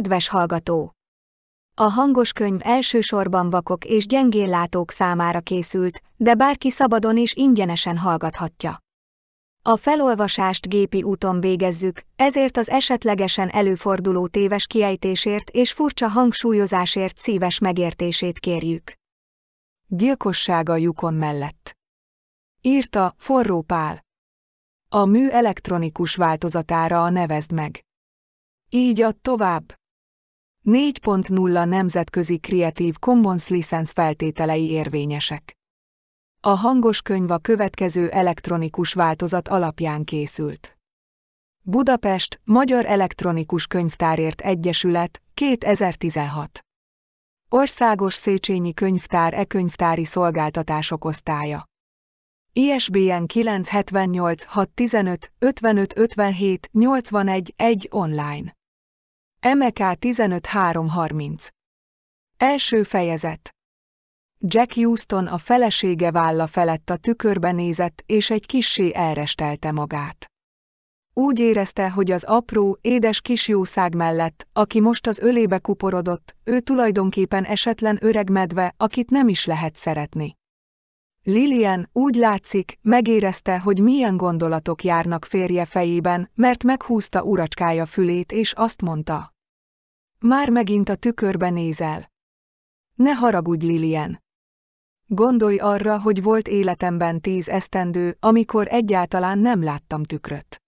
Kedves hallgató! A hangos könyv elsősorban vakok és gyengéllátók számára készült, de bárki szabadon és ingyenesen hallgathatja. A felolvasást gépi úton végezzük, ezért az esetlegesen előforduló téves kiejtésért és furcsa hangsúlyozásért szíves megértését kérjük. Gyilkossága lyukon mellett. Írta Forró Pál. A mű elektronikus változatára a nevezd meg. Így ad tovább. 4.0 nemzetközi Creative Commons licensz feltételei érvényesek. A hangos könyv a következő elektronikus változat alapján készült. Budapest, Magyar Elektronikus Könyvtárért Egyesület, 2016. Országos Széchenyi Könyvtár e-könyvtári szolgáltatások osztálya. ISBN 978 615 55 81 1 online. MK 15330 Első fejezet Jack Houston a felesége válla felett a tükörbe nézett, és egy kissé elrestelte magát. Úgy érezte, hogy az apró, édes kis jószág mellett, aki most az ölébe kuporodott, ő tulajdonképpen esetlen öreg medve, akit nem is lehet szeretni. Lilian, úgy látszik, megérezte, hogy milyen gondolatok járnak férje fejében, mert meghúzta uracskája fülét és azt mondta. Már megint a tükörbe nézel. Ne haragudj, Lilian. Gondolj arra, hogy volt életemben tíz esztendő, amikor egyáltalán nem láttam tükröt.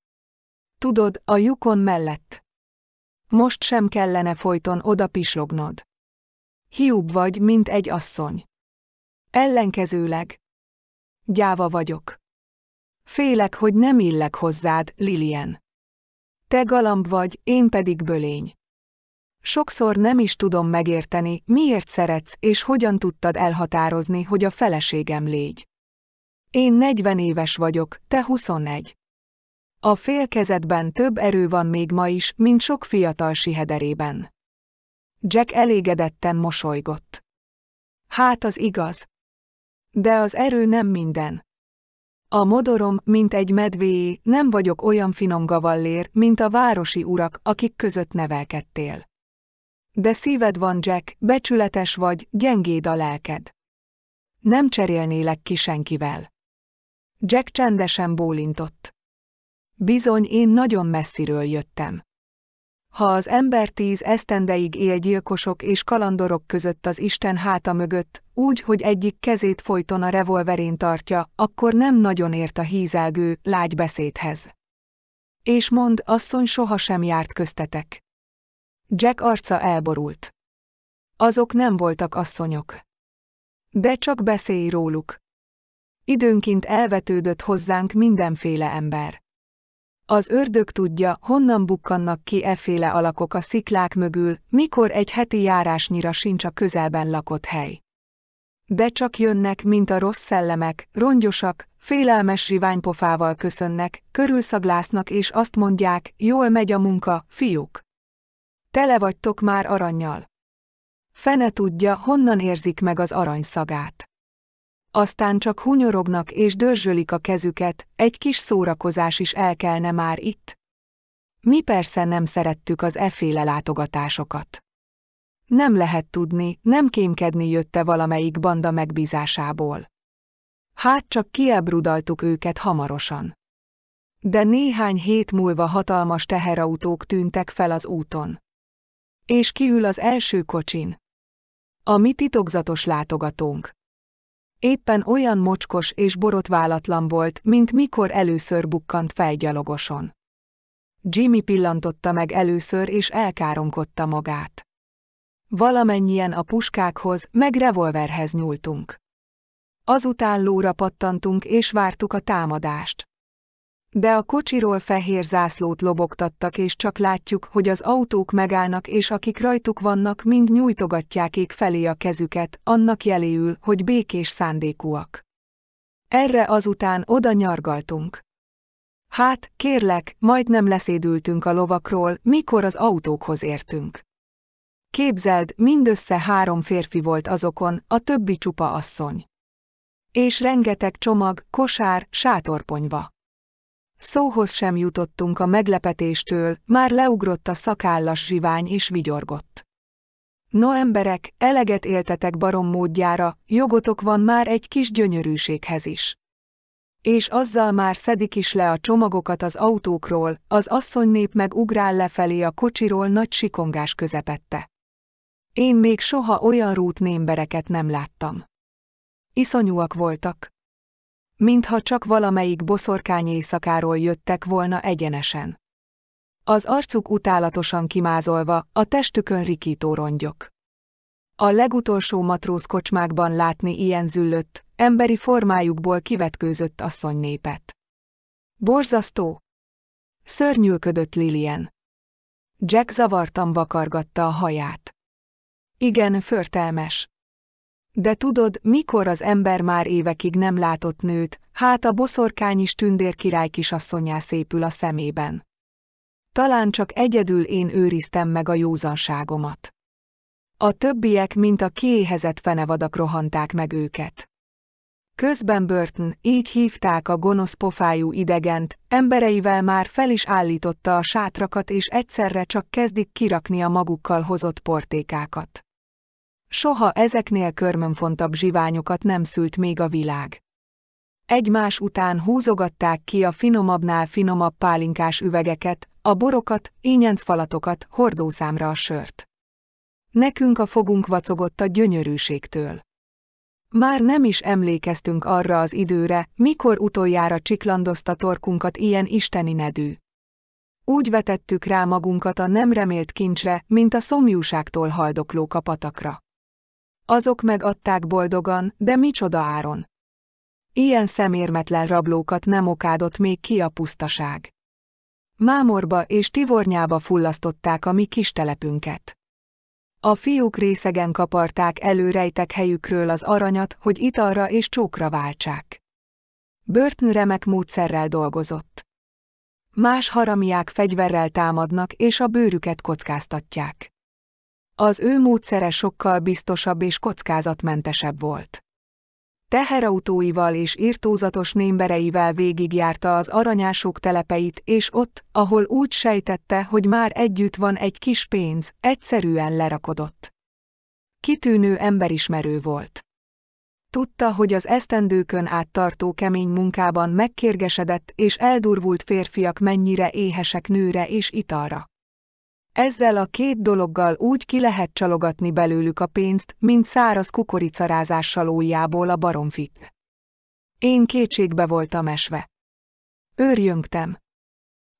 Tudod, a lyukon mellett. Most sem kellene folyton oda pislognod. Hiúbb vagy, mint egy asszony. Ellenkezőleg, Gyáva vagyok. Félek, hogy nem illek hozzád, Lilien. Te galamb vagy, én pedig bölény. Sokszor nem is tudom megérteni, miért szeretsz, és hogyan tudtad elhatározni, hogy a feleségem légy. Én 40 éves vagyok, te 21. A félkezetben több erő van még ma is, mint sok fiatal sihederében. Jack elégedetten mosolygott. Hát az igaz. De az erő nem minden. A modorom, mint egy medvéé, nem vagyok olyan finom gavallér, mint a városi urak, akik között nevelkedtél. De szíved van, Jack, becsületes vagy, gyengéd a lelked. Nem cserélnélek ki senkivel. Jack csendesen bólintott. Bizony, én nagyon messziről jöttem. Ha az ember tíz esztendeig él gyilkosok és kalandorok között az Isten háta mögött, úgy, hogy egyik kezét folyton a revolverén tartja, akkor nem nagyon ért a hízelgő, lágy beszédhez. És mond, asszony sohasem járt köztetek. Jack arca elborult. Azok nem voltak asszonyok. De csak beszélj róluk. Időnként elvetődött hozzánk mindenféle ember. Az ördög tudja, honnan bukkannak ki eféle alakok a sziklák mögül, mikor egy heti járásnyira sincs a közelben lakott hely. De csak jönnek, mint a rossz szellemek, rongyosak, félelmes riványpofával köszönnek, körülszaglásznak és azt mondják, jól megy a munka, fiúk. Tele vagytok már aranyjal. Fene tudja, honnan érzik meg az aranyszagát.” Aztán csak hunyorognak és dörzsölik a kezüket, egy kis szórakozás is el kellene már itt. Mi persze nem szerettük az eféle látogatásokat. Nem lehet tudni, nem kémkedni jötte valamelyik banda megbízásából. Hát csak kiebrudaltuk őket hamarosan. De néhány hét múlva hatalmas teherautók tűntek fel az úton. És kiül az első kocsin. A mi titokzatos látogatónk éppen olyan mocskos és borotválatlan volt, mint mikor először bukkant felgyalogoson. Jimmy pillantotta meg először és elkáromkodta magát. Valamennyien a puskákhoz, meg revolverhez nyúltunk. Azután lóra pattantunk és vártuk a támadást. De a kocsiról fehér zászlót lobogtattak és csak látjuk, hogy az autók megállnak és akik rajtuk vannak mind nyújtogatják ég felé a kezüket, annak jeléül, hogy békés szándékúak. Erre azután oda nyargaltunk. Hát, kérlek, majd nem leszédültünk a lovakról, mikor az autókhoz értünk. Képzeld, mindössze három férfi volt azokon, a többi csupa asszony. És rengeteg csomag, kosár, sátorponyva. Szóhoz sem jutottunk a meglepetéstől, már leugrott a szakállas zsivány és vigyorgott. No emberek, eleget éltetek barom módjára, jogotok van már egy kis gyönyörűséghez is. És azzal már szedik is le a csomagokat az autókról, az asszonynép meg ugrál lefelé a kocsiról nagy sikongás közepette. Én még soha olyan rút némbereket nem láttam. Iszonyúak voltak mintha csak valamelyik boszorkány éjszakáról jöttek volna egyenesen. Az arcuk utálatosan kimázolva, a testükön rikító rongyok. A legutolsó matróz kocsmákban látni ilyen züllött, emberi formájukból kivetkőzött asszonynépet. Borzasztó! Szörnyűködött Lilien. Jack zavartan vakargatta a haját. Igen, förtelmes, de tudod, mikor az ember már évekig nem látott nőt, hát a boszorkány is tündér király kisasszonyá szépül a szemében. Talán csak egyedül én őriztem meg a józanságomat. A többiek, mint a kiéhezett fenevadak rohanták meg őket. Közben Burton, így hívták a gonosz pofájú idegent, embereivel már fel is állította a sátrakat és egyszerre csak kezdik kirakni a magukkal hozott portékákat. Soha ezeknél körmönfontabb zsiványokat nem szült még a világ. Egymás után húzogatták ki a finomabbnál finomabb pálinkás üvegeket, a borokat, falatokat, hordószámra a sört. Nekünk a fogunk vacogott a gyönyörűségtől. Már nem is emlékeztünk arra az időre, mikor utoljára csiklandozta torkunkat ilyen isteni nedű. Úgy vetettük rá magunkat a nem remélt kincsre, mint a szomjúságtól haldokló kapatakra azok megadták boldogan, de micsoda áron. Ilyen szemérmetlen rablókat nem okádott még ki a pusztaság. Mámorba és tivornyába fullasztották a mi kis telepünket. A fiúk részegen kaparták előrejtek helyükről az aranyat, hogy italra és csókra váltsák. Börtn remek módszerrel dolgozott. Más haramiák fegyverrel támadnak és a bőrüket kockáztatják. Az ő módszere sokkal biztosabb és kockázatmentesebb volt. Teherautóival és írtózatos némbereivel végigjárta az aranyások telepeit, és ott, ahol úgy sejtette, hogy már együtt van egy kis pénz, egyszerűen lerakodott. Kitűnő emberismerő volt. Tudta, hogy az esztendőkön áttartó kemény munkában megkérgesedett és eldurvult férfiak mennyire éhesek nőre és italra. Ezzel a két dologgal úgy ki lehet csalogatni belőlük a pénzt, mint száraz kukoricarázással újjából a baromfit. Én kétségbe voltam esve. Őrjöngtem.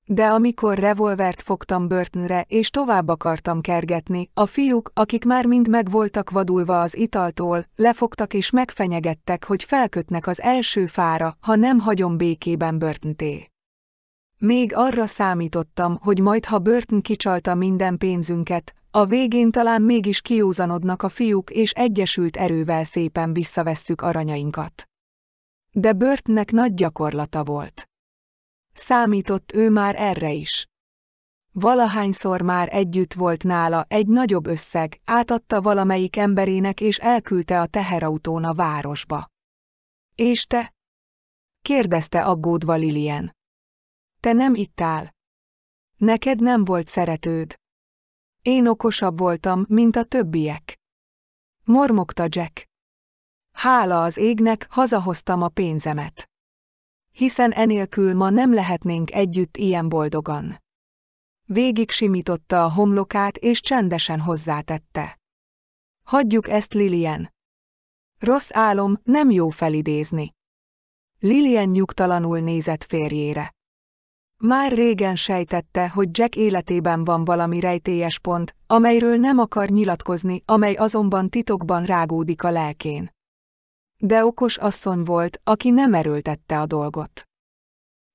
De amikor revolvert fogtam börtönre és tovább akartam kergetni, a fiúk, akik már mind meg voltak vadulva az italtól, lefogtak és megfenyegettek, hogy felkötnek az első fára, ha nem hagyom békében börtönté. Még arra számítottam, hogy majd ha Burton kicsalta minden pénzünket, a végén talán mégis kiúzanodnak a fiúk és egyesült erővel szépen visszavesszük aranyainkat. De Burtonnek nagy gyakorlata volt. Számított ő már erre is. Valahányszor már együtt volt nála egy nagyobb összeg, átadta valamelyik emberének és elküldte a teherautón a városba. És te? kérdezte aggódva Lilien. Te nem ittál. Neked nem volt szeretőd. Én okosabb voltam, mint a többiek. Mormogta Jack. Hála az égnek, hazahoztam a pénzemet. Hiszen enélkül ma nem lehetnénk együtt ilyen boldogan. Végig simította a homlokát és csendesen hozzátette. Hagyjuk ezt Lilien. Rossz álom, nem jó felidézni. Lilien nyugtalanul nézett férjére. Már régen sejtette, hogy Jack életében van valami rejtélyes pont, amelyről nem akar nyilatkozni, amely azonban titokban rágódik a lelkén. De okos asszony volt, aki nem erőltette a dolgot.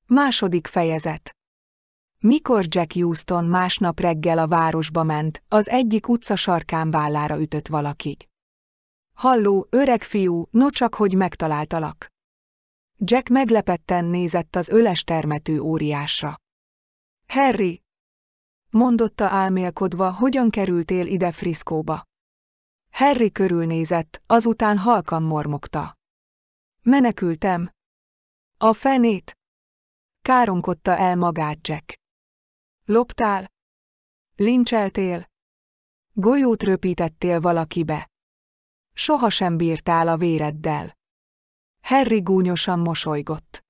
Második fejezet Mikor Jack Houston másnap reggel a városba ment, az egyik utca sarkán vállára ütött valaki. Halló, öreg fiú, nocsak, csak hogy megtaláltalak. Jack meglepetten nézett az öles termető óriásra. Harry! mondotta álmélkodva, hogyan kerültél ide Friszkóba. Harry körülnézett, azután halkan mormogta. Menekültem. A fenét? Káromkodta el magát Jack. Loptál? Lincseltél? Golyót röpítettél valakibe? Sohasem bírtál a véreddel. Harry gúnyosan mosolygott.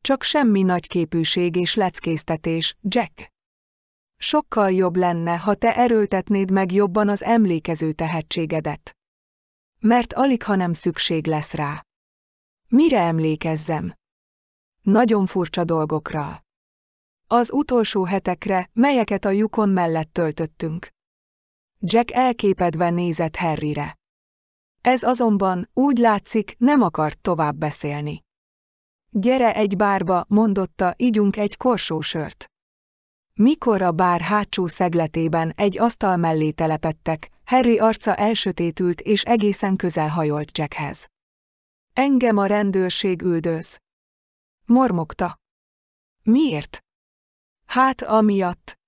Csak semmi nagyképűség és leckésztetés, Jack. Sokkal jobb lenne, ha te erőltetnéd meg jobban az emlékező tehetségedet. Mert alig, ha nem szükség lesz rá. Mire emlékezzem? Nagyon furcsa dolgokra. Az utolsó hetekre, melyeket a lyukon mellett töltöttünk. Jack elképedve nézett Harryre. Ez azonban, úgy látszik, nem akart tovább beszélni. Gyere egy bárba, mondotta, ígyunk egy korsósört. Mikor a bár hátsó szegletében egy asztal mellé telepettek, Harry arca elsötétült és egészen közel hajolt Jackhez. Engem a rendőrség üldöz. Mormogta. Miért? Hát amiatt.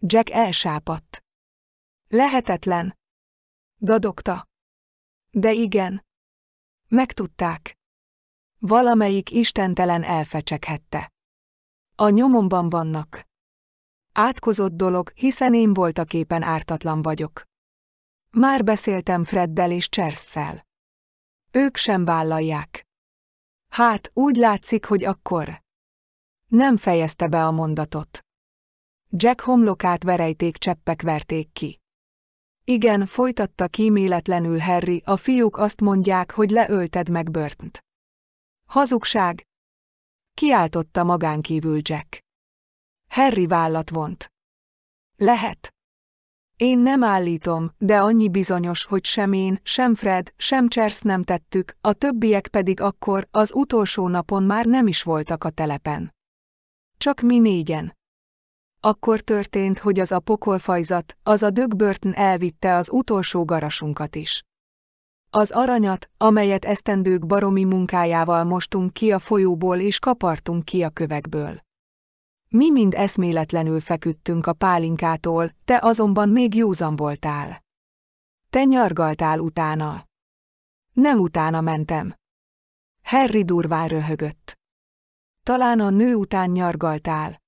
Jack elsápadt. Lehetetlen. Dadogta. De igen. Megtudták. Valamelyik istentelen elfecsekhette. A nyomomban vannak. Átkozott dolog, hiszen én voltaképpen ártatlan vagyok. Már beszéltem Freddel és Cserszel. Ők sem vállalják. Hát, úgy látszik, hogy akkor. Nem fejezte be a mondatot. Jack homlokát verejték cseppek verték ki. Igen, folytatta kíméletlenül Harry, a fiúk azt mondják, hogy leölted meg Burtont. Hazugság! Kiáltotta magánkívül Jack. Harry vállat vont. Lehet. Én nem állítom, de annyi bizonyos, hogy sem én, sem Fred, sem Csers nem tettük, a többiek pedig akkor, az utolsó napon már nem is voltak a telepen. Csak mi négyen. Akkor történt, hogy az a pokolfajzat, az a dögbörtön elvitte az utolsó garasunkat is. Az aranyat, amelyet esztendők baromi munkájával mostunk ki a folyóból és kapartunk ki a kövekből. Mi mind eszméletlenül feküdtünk a pálinkától, te azonban még józan voltál. Te nyargaltál utána. Nem utána mentem. Harry durván röhögött. Talán a nő után nyargaltál.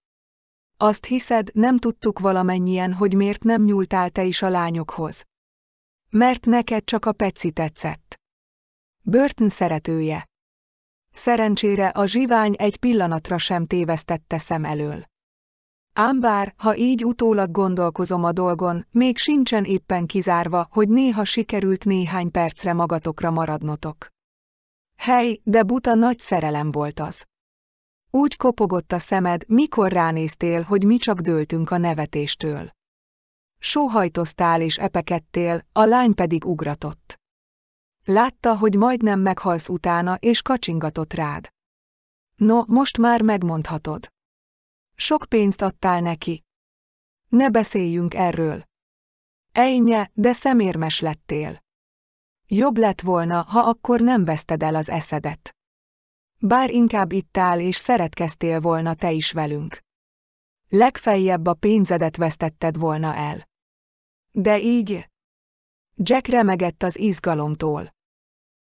Azt hiszed, nem tudtuk valamennyien, hogy miért nem nyúltál te is a lányokhoz. Mert neked csak a peci tetszett. Burton szeretője. Szerencsére a zsivány egy pillanatra sem tévesztette szem elől. Ám bár, ha így utólag gondolkozom a dolgon, még sincsen éppen kizárva, hogy néha sikerült néhány percre magatokra maradnotok. Hely, de buta nagy szerelem volt az. Úgy kopogott a szemed, mikor ránéztél, hogy mi csak dőltünk a nevetéstől. Sóhajtoztál és epekedtél, a lány pedig ugratott. Látta, hogy majdnem meghalsz utána, és kacsingatott rád. No, most már megmondhatod. Sok pénzt adtál neki. Ne beszéljünk erről. Ejnye, de szemérmes lettél. Jobb lett volna, ha akkor nem veszted el az eszedet. Bár inkább itt áll és szeretkeztél volna te is velünk. Legfeljebb a pénzedet vesztetted volna el. De így? Jack remegett az izgalomtól.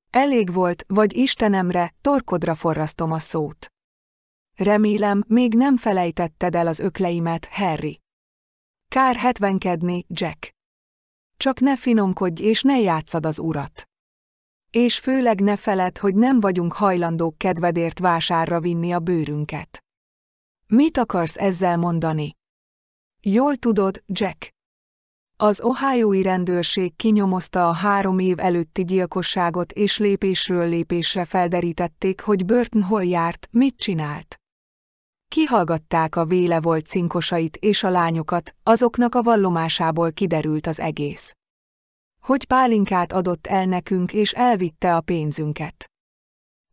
Elég volt, vagy Istenemre, torkodra forrasztom a szót. Remélem, még nem felejtetted el az ökleimet, Harry. Kár hetvenkedni, Jack. Csak ne finomkodj és ne játszad az urat. És főleg ne feled, hogy nem vagyunk hajlandók kedvedért vásárra vinni a bőrünket. Mit akarsz ezzel mondani? Jól tudod, Jack. Az ohájói rendőrség kinyomozta a három év előtti gyilkosságot és lépésről lépésre felderítették, hogy Burton hol járt, mit csinált. Kihallgatták a véle volt cinkosait és a lányokat, azoknak a vallomásából kiderült az egész hogy pálinkát adott el nekünk és elvitte a pénzünket.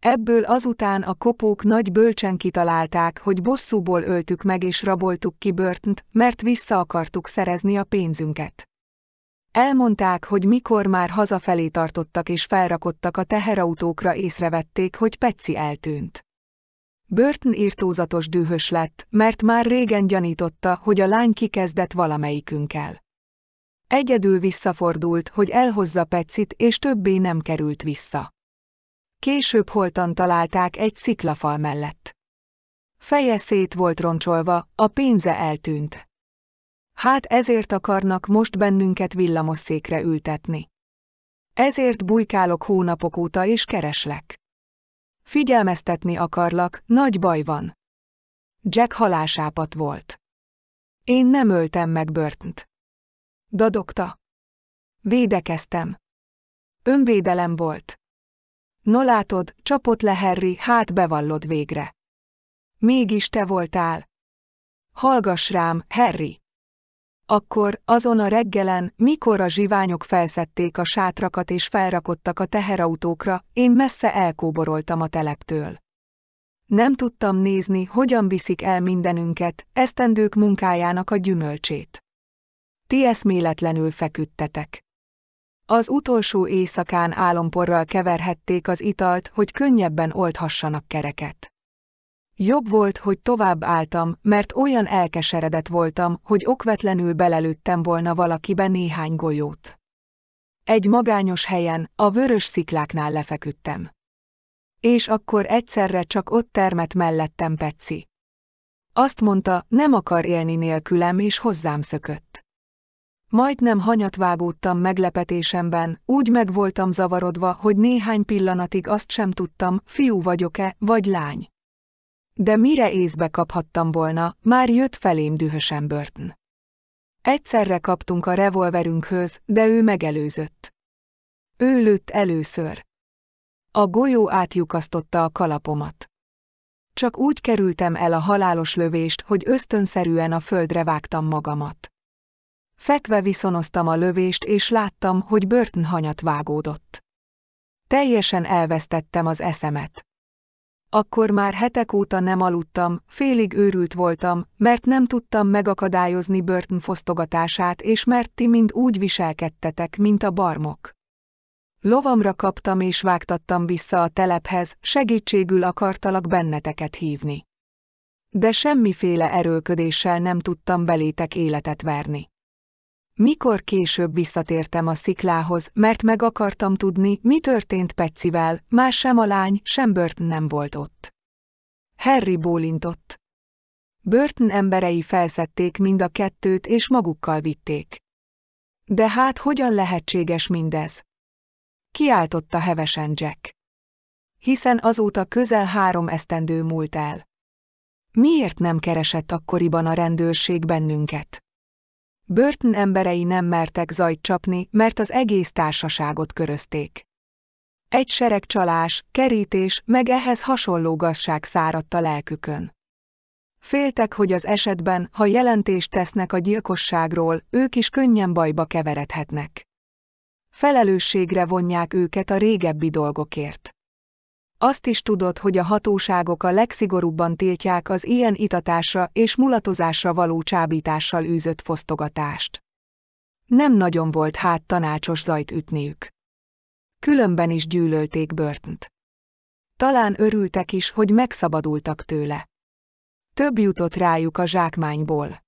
Ebből azután a kopók nagy bölcsen kitalálták, hogy bosszúból öltük meg és raboltuk ki börtönt, mert vissza akartuk szerezni a pénzünket. Elmondták, hogy mikor már hazafelé tartottak és felrakottak a teherautókra észrevették, hogy Peci eltűnt. Burton írtózatos dühös lett, mert már régen gyanította, hogy a lány kikezdett valamelyikünkkel. Egyedül visszafordult, hogy elhozza Petszit, és többé nem került vissza. Később holtan találták egy sziklafal mellett. Feje szét volt roncsolva, a pénze eltűnt. Hát ezért akarnak most bennünket villamosszékre ültetni. Ezért bujkálok hónapok óta és kereslek. Figyelmeztetni akarlak, nagy baj van. Jack halásápat volt. Én nem öltem meg Börnt. Dadogta. Védekeztem. Önvédelem volt. No látod, csapott le Harry, hát bevallod végre. Mégis te voltál. Hallgass rám, Harry! Akkor, azon a reggelen, mikor a zsiványok felszették a sátrakat és felrakottak a teherautókra, én messze elkóboroltam a teleptől. Nem tudtam nézni, hogyan viszik el mindenünket, esztendők munkájának a gyümölcsét ti eszméletlenül feküdtetek. Az utolsó éjszakán álomporral keverhették az italt, hogy könnyebben oldhassanak kereket. Jobb volt, hogy tovább álltam, mert olyan elkeseredett voltam, hogy okvetlenül belelőttem volna valakibe néhány golyót. Egy magányos helyen, a vörös szikláknál lefeküdtem. És akkor egyszerre csak ott termett mellettem Peci. Azt mondta, nem akar élni nélkülem, és hozzám szökött. Majdnem vágódtam meglepetésemben, úgy meg voltam zavarodva, hogy néhány pillanatig azt sem tudtam, fiú vagyok-e, vagy lány. De mire észbe kaphattam volna, már jött felém dühösen Burton. Egyszerre kaptunk a revolverünkhöz, de ő megelőzött. Ő lőtt először. A golyó átjukasztotta a kalapomat. Csak úgy kerültem el a halálos lövést, hogy ösztönszerűen a földre vágtam magamat. Fekve viszonoztam a lövést, és láttam, hogy Burton hanyat vágódott. Teljesen elvesztettem az eszemet. Akkor már hetek óta nem aludtam, félig őrült voltam, mert nem tudtam megakadályozni Burton fosztogatását, és mert ti mind úgy viselkedtetek, mint a barmok. Lovamra kaptam és vágtattam vissza a telephez, segítségül akartalak benneteket hívni. De semmiféle erőködéssel nem tudtam belétek életet verni. Mikor később visszatértem a sziklához, mert meg akartam tudni, mi történt Petszivel, már sem a lány, sem Burton nem volt ott. Harry bólintott. Burton emberei felszedték mind a kettőt és magukkal vitték. De hát hogyan lehetséges mindez? Kiáltotta hevesen Jack. Hiszen azóta közel három esztendő múlt el. Miért nem keresett akkoriban a rendőrség bennünket? Burton emberei nem mertek zajt csapni, mert az egész társaságot körözték. Egy sereg csalás, kerítés, meg ehhez hasonló gazság száradt a lelkükön. Féltek, hogy az esetben, ha jelentést tesznek a gyilkosságról, ők is könnyen bajba keveredhetnek. Felelősségre vonják őket a régebbi dolgokért. Azt is tudod, hogy a hatóságok a legszigorúbban tiltják az ilyen itatásra és mulatozásra való csábítással űzött fosztogatást. Nem nagyon volt hát tanácsos zajt ütniük. Különben is gyűlölték börtönt. Talán örültek is, hogy megszabadultak tőle. Több jutott rájuk a zsákmányból.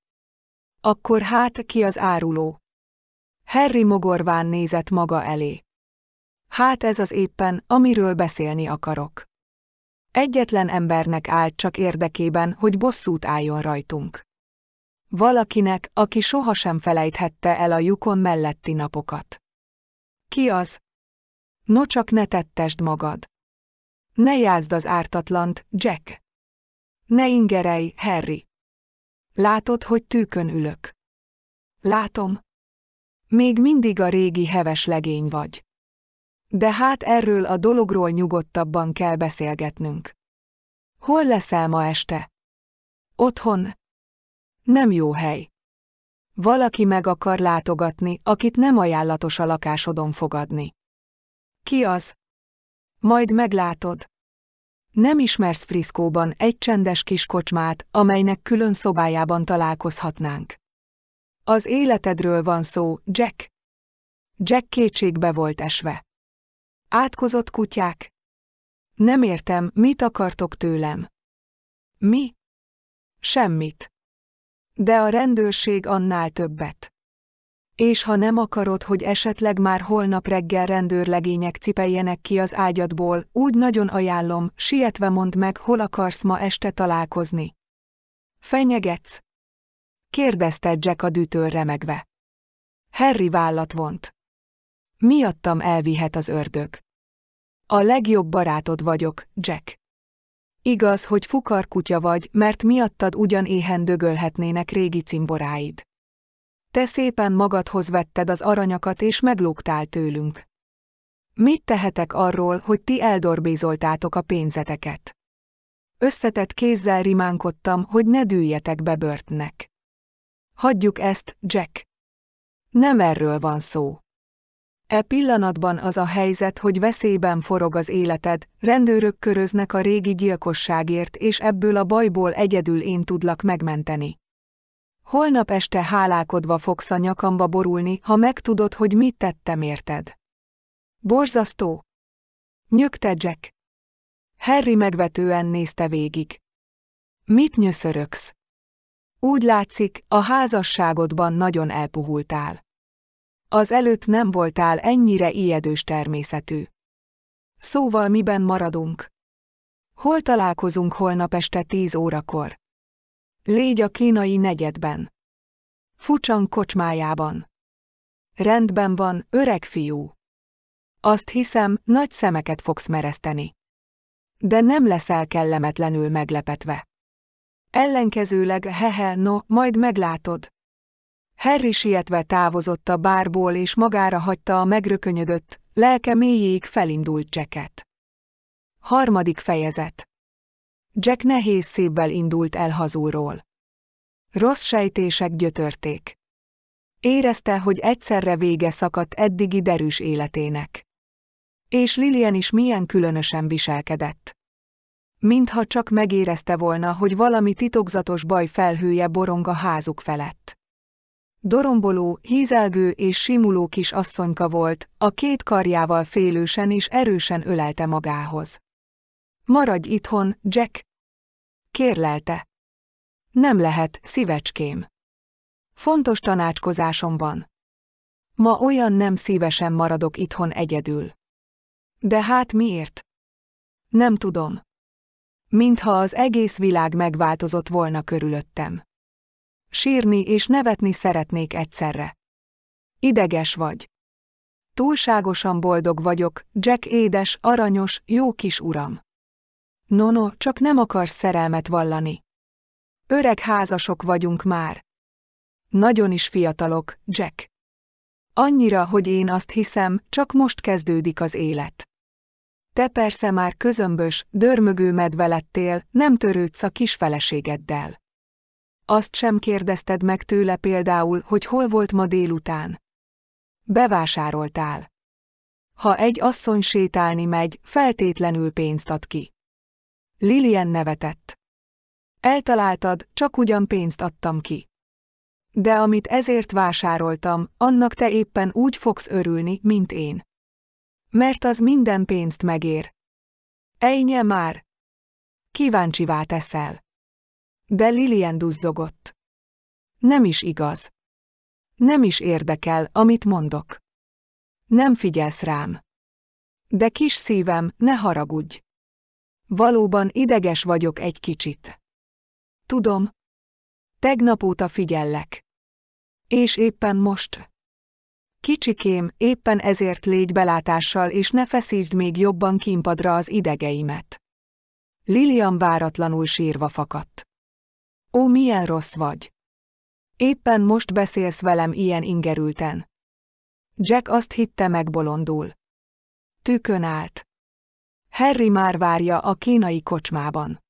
Akkor hát ki az áruló? Harry mogorván nézett maga elé. Hát ez az éppen, amiről beszélni akarok. Egyetlen embernek állt csak érdekében, hogy bosszút álljon rajtunk. Valakinek, aki sohasem felejthette el a lyukon melletti napokat. Ki az? No csak ne tettesd magad. Ne jázd az ártatlant, Jack. Ne ingerej, Harry. Látod, hogy tűkön ülök. Látom. Még mindig a régi heves legény vagy. De hát erről a dologról nyugodtabban kell beszélgetnünk. Hol leszel ma este? Otthon? Nem jó hely. Valaki meg akar látogatni, akit nem ajánlatos a lakásodon fogadni. Ki az? Majd meglátod. Nem ismersz Friszkóban egy csendes kis kocsmát, amelynek külön szobájában találkozhatnánk. Az életedről van szó, Jack. Jack kétségbe volt esve. Átkozott kutyák. Nem értem, mit akartok tőlem. Mi? Semmit. De a rendőrség annál többet. És ha nem akarod, hogy esetleg már holnap reggel rendőrlegények cipeljenek ki az ágyadból, úgy nagyon ajánlom, sietve mondd meg, hol akarsz ma este találkozni. Fenyegetsz? Kérdezte Jack a dűtől remegve. Harry vállat vont. Miattam elvihet az ördög. A legjobb barátod vagyok, Jack. Igaz, hogy fukar kutya vagy, mert miattad ugyan éhen dögölhetnének régi cimboráid. Te szépen magadhoz vetted az aranyakat és meglógtál tőlünk. Mit tehetek arról, hogy ti eldorbézoltátok a pénzeteket? Összetett kézzel rimánkodtam, hogy ne dűljetek be börtnek. Hagyjuk ezt, Jack. Nem erről van szó. E pillanatban az a helyzet, hogy veszélyben forog az életed, rendőrök köröznek a régi gyilkosságért, és ebből a bajból egyedül én tudlak megmenteni. Holnap este hálálkodva fogsz a nyakamba borulni, ha megtudod, hogy mit tettem érted. Borzasztó! Nyögte Jack. Harry megvetően nézte végig. Mit nyöszöröksz? Úgy látszik, a házasságodban nagyon elpuhultál. Az előtt nem voltál ennyire ijedős természetű. Szóval miben maradunk? Hol találkozunk holnap este tíz órakor? Légy a kínai negyedben. Fucsang kocsmájában. Rendben van, öreg fiú. Azt hiszem, nagy szemeket fogsz mereszteni. De nem leszel kellemetlenül meglepetve. Ellenkezőleg, hehe, no, majd meglátod. Harry sietve távozott a bárból és magára hagyta a megrökönyödött, lelke mélyéig felindult Jacket. Harmadik fejezet Jack nehéz szívvel indult el hazúról. Rossz sejtések gyötörték. Érezte, hogy egyszerre vége szakadt eddigi derűs életének. És Lilian is milyen különösen viselkedett. Mintha csak megérezte volna, hogy valami titokzatos baj felhője borong a házuk felett. Doromboló, hízelgő és simuló kis asszonyka volt, a két karjával félősen és erősen ölelte magához. Maradj itthon, Jack! Kérlelte. Nem lehet, szívecském. Fontos tanácskozásom van. Ma olyan nem szívesen maradok itthon egyedül. De hát miért? Nem tudom. Mintha az egész világ megváltozott volna körülöttem. Sírni és nevetni szeretnék egyszerre. Ideges vagy. Túlságosan boldog vagyok, Jack édes, aranyos, jó kis uram. Nono, csak nem akarsz szerelmet vallani. Öreg házasok vagyunk már. Nagyon is fiatalok, Jack. Annyira, hogy én azt hiszem, csak most kezdődik az élet. Te persze már közömbös, dörmögő medve lettél, nem törődsz a kisfeleségeddel. Azt sem kérdezted meg tőle például, hogy hol volt ma délután. Bevásároltál. Ha egy asszony sétálni megy, feltétlenül pénzt ad ki. Lilien nevetett. Eltaláltad, csak ugyan pénzt adtam ki. De amit ezért vásároltam, annak te éppen úgy fogsz örülni, mint én. Mert az minden pénzt megér. Ejnye már! Kíváncsivá teszel. De Lilian duzzogott. Nem is igaz. Nem is érdekel, amit mondok. Nem figyelsz rám. De kis szívem, ne haragudj. Valóban ideges vagyok egy kicsit. Tudom. Tegnap óta figyellek. És éppen most. Kicsikém, éppen ezért légy belátással és ne feszítsd még jobban kimpadra az idegeimet. Lilian váratlanul sírva fakadt. Ó, milyen rossz vagy! Éppen most beszélsz velem ilyen ingerülten. Jack azt hitte megbolondul. Tükön állt. Harry már várja a kínai kocsmában.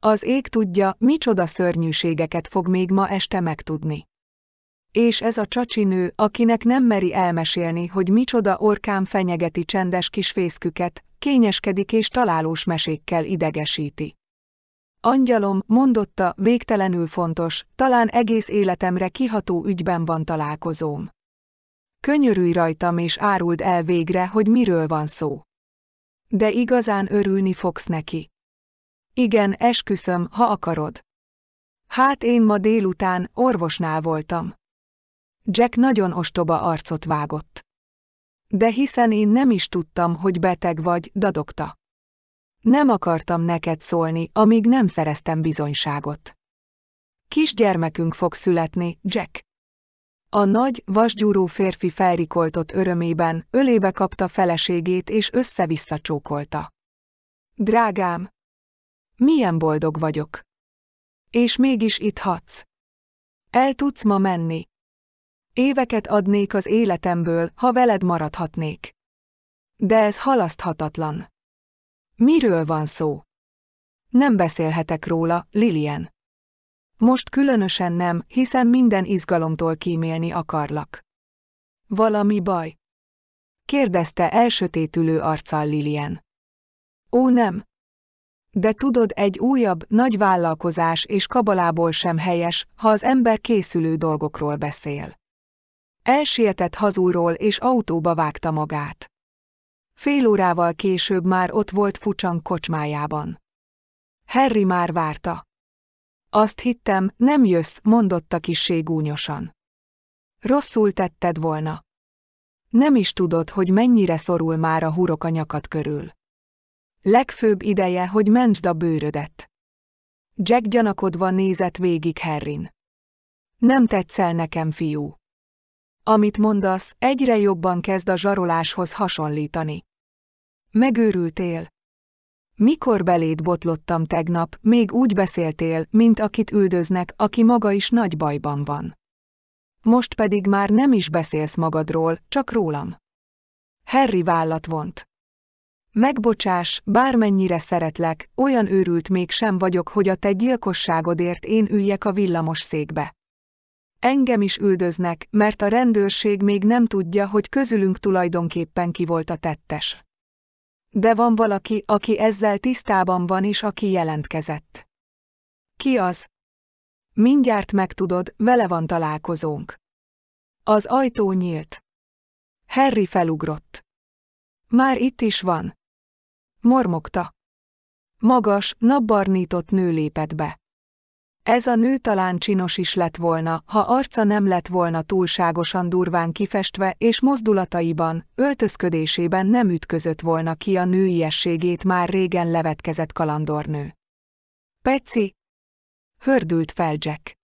Az ég tudja, micsoda szörnyűségeket fog még ma este megtudni. És ez a csacsinő, akinek nem meri elmesélni, hogy micsoda orkám fenyegeti csendes kis fészküket, kényeskedik és találós mesékkel idegesíti. Angyalom, mondotta, végtelenül fontos, talán egész életemre kiható ügyben van találkozóm. Könyörülj rajtam és áruld el végre, hogy miről van szó. De igazán örülni fogsz neki. Igen, esküszöm, ha akarod. Hát én ma délután orvosnál voltam. Jack nagyon ostoba arcot vágott. De hiszen én nem is tudtam, hogy beteg vagy, dadogta. Nem akartam neked szólni, amíg nem szereztem bizonyságot. Kisgyermekünk fog születni, Jack. A nagy, vasgyúró férfi felrikoltott örömében, ölébe kapta feleségét és össze-vissza csókolta. Drágám! Milyen boldog vagyok! És mégis itt hatsz. El tudsz ma menni. Éveket adnék az életemből, ha veled maradhatnék. De ez halaszthatatlan. Miről van szó? Nem beszélhetek róla, Lilien. Most különösen nem, hiszen minden izgalomtól kímélni akarlak. Valami baj? Kérdezte elsötétülő arccal Lilien. Ó nem. De tudod, egy újabb, nagy vállalkozás és kabalából sem helyes, ha az ember készülő dolgokról beszél. Elsietett hazúról és autóba vágta magát. Fél órával később már ott volt Fucsang kocsmájában. Harry már várta. Azt hittem, nem jössz, mondotta kissé gúnyosan. Rosszul tetted volna. Nem is tudod, hogy mennyire szorul már a hurok a nyakad körül. Legfőbb ideje, hogy mentsd a bőrödet. Jack gyanakodva nézett végig Harryn. Nem tetszel nekem, fiú. Amit mondasz, egyre jobban kezd a zsaroláshoz hasonlítani. Megőrültél? Mikor beléd botlottam tegnap, még úgy beszéltél, mint akit üldöznek, aki maga is nagy bajban van. Most pedig már nem is beszélsz magadról, csak rólam. Harry vállat vont. Megbocsás, bármennyire szeretlek, olyan őrült még sem vagyok, hogy a te gyilkosságodért én üljek a villamos székbe. Engem is üldöznek, mert a rendőrség még nem tudja, hogy közülünk tulajdonképpen ki volt a tettes. De van valaki, aki ezzel tisztában van és aki jelentkezett. Ki az? Mindjárt megtudod, vele van találkozónk. Az ajtó nyílt. Harry felugrott. Már itt is van. Mormogta. Magas, napbarnított nő lépett be. Ez a nő talán csinos is lett volna, ha arca nem lett volna túlságosan durván kifestve és mozdulataiban, öltözködésében nem ütközött volna ki a nőiességét már régen levetkezett kalandornő. Peci! Hördült fel Jack.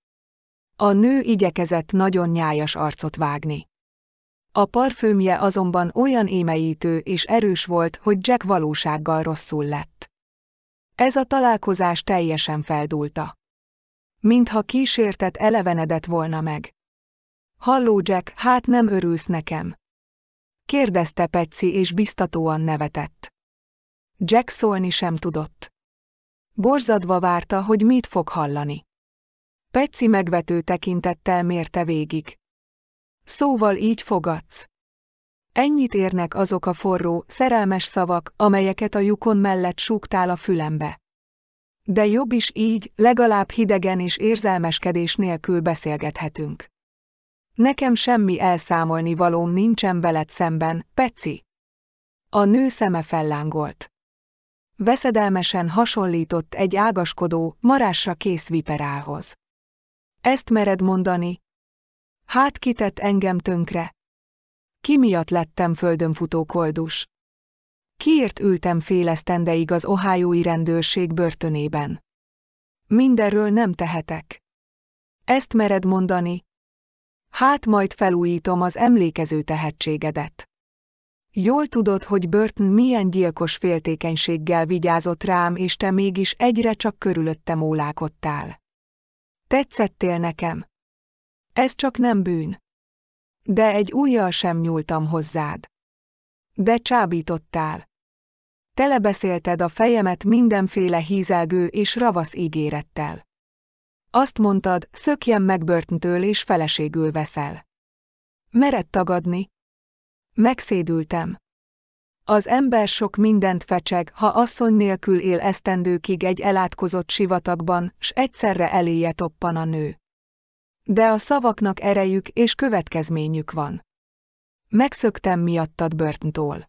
A nő igyekezett nagyon nyájas arcot vágni. A parfümje azonban olyan émeítő és erős volt, hogy Jack valósággal rosszul lett. Ez a találkozás teljesen feldúlta mintha kísértet elevenedett volna meg. Halló Jack, hát nem örülsz nekem? Kérdezte Petsy és biztatóan nevetett. Jack szólni sem tudott. Borzadva várta, hogy mit fog hallani. Petsy megvető tekintettel mérte végig. Szóval így fogadsz. Ennyit érnek azok a forró, szerelmes szavak, amelyeket a lyukon mellett súgtál a fülembe. De jobb is így, legalább hidegen és érzelmeskedés nélkül beszélgethetünk. Nekem semmi elszámolni valóm nincsen veled szemben, Peci. A nő szeme fellángolt. Veszedelmesen hasonlított egy ágaskodó, marásra kész viperához. Ezt mered mondani? Hát kitett engem tönkre? Ki miatt lettem földönfutó koldus? Kiért ültem félesztendeig az ohájói rendőrség börtönében? Mindenről nem tehetek. Ezt mered mondani? Hát majd felújítom az emlékező tehetségedet. Jól tudod, hogy Burton milyen gyilkos féltékenységgel vigyázott rám, és te mégis egyre csak körülöttem ólákodtál. Tetszettél nekem? Ez csak nem bűn. De egy újjal sem nyúltam hozzád. De csábítottál telebeszélted a fejemet mindenféle hízelgő és ravasz ígérettel. Azt mondtad, szökjem meg börtöntől és feleségül veszel. Mered tagadni? Megszédültem. Az ember sok mindent fecseg, ha asszony nélkül él esztendőkig egy elátkozott sivatagban, s egyszerre eléje toppan a nő. De a szavaknak erejük és következményük van. Megszöktem miattad börtöntől.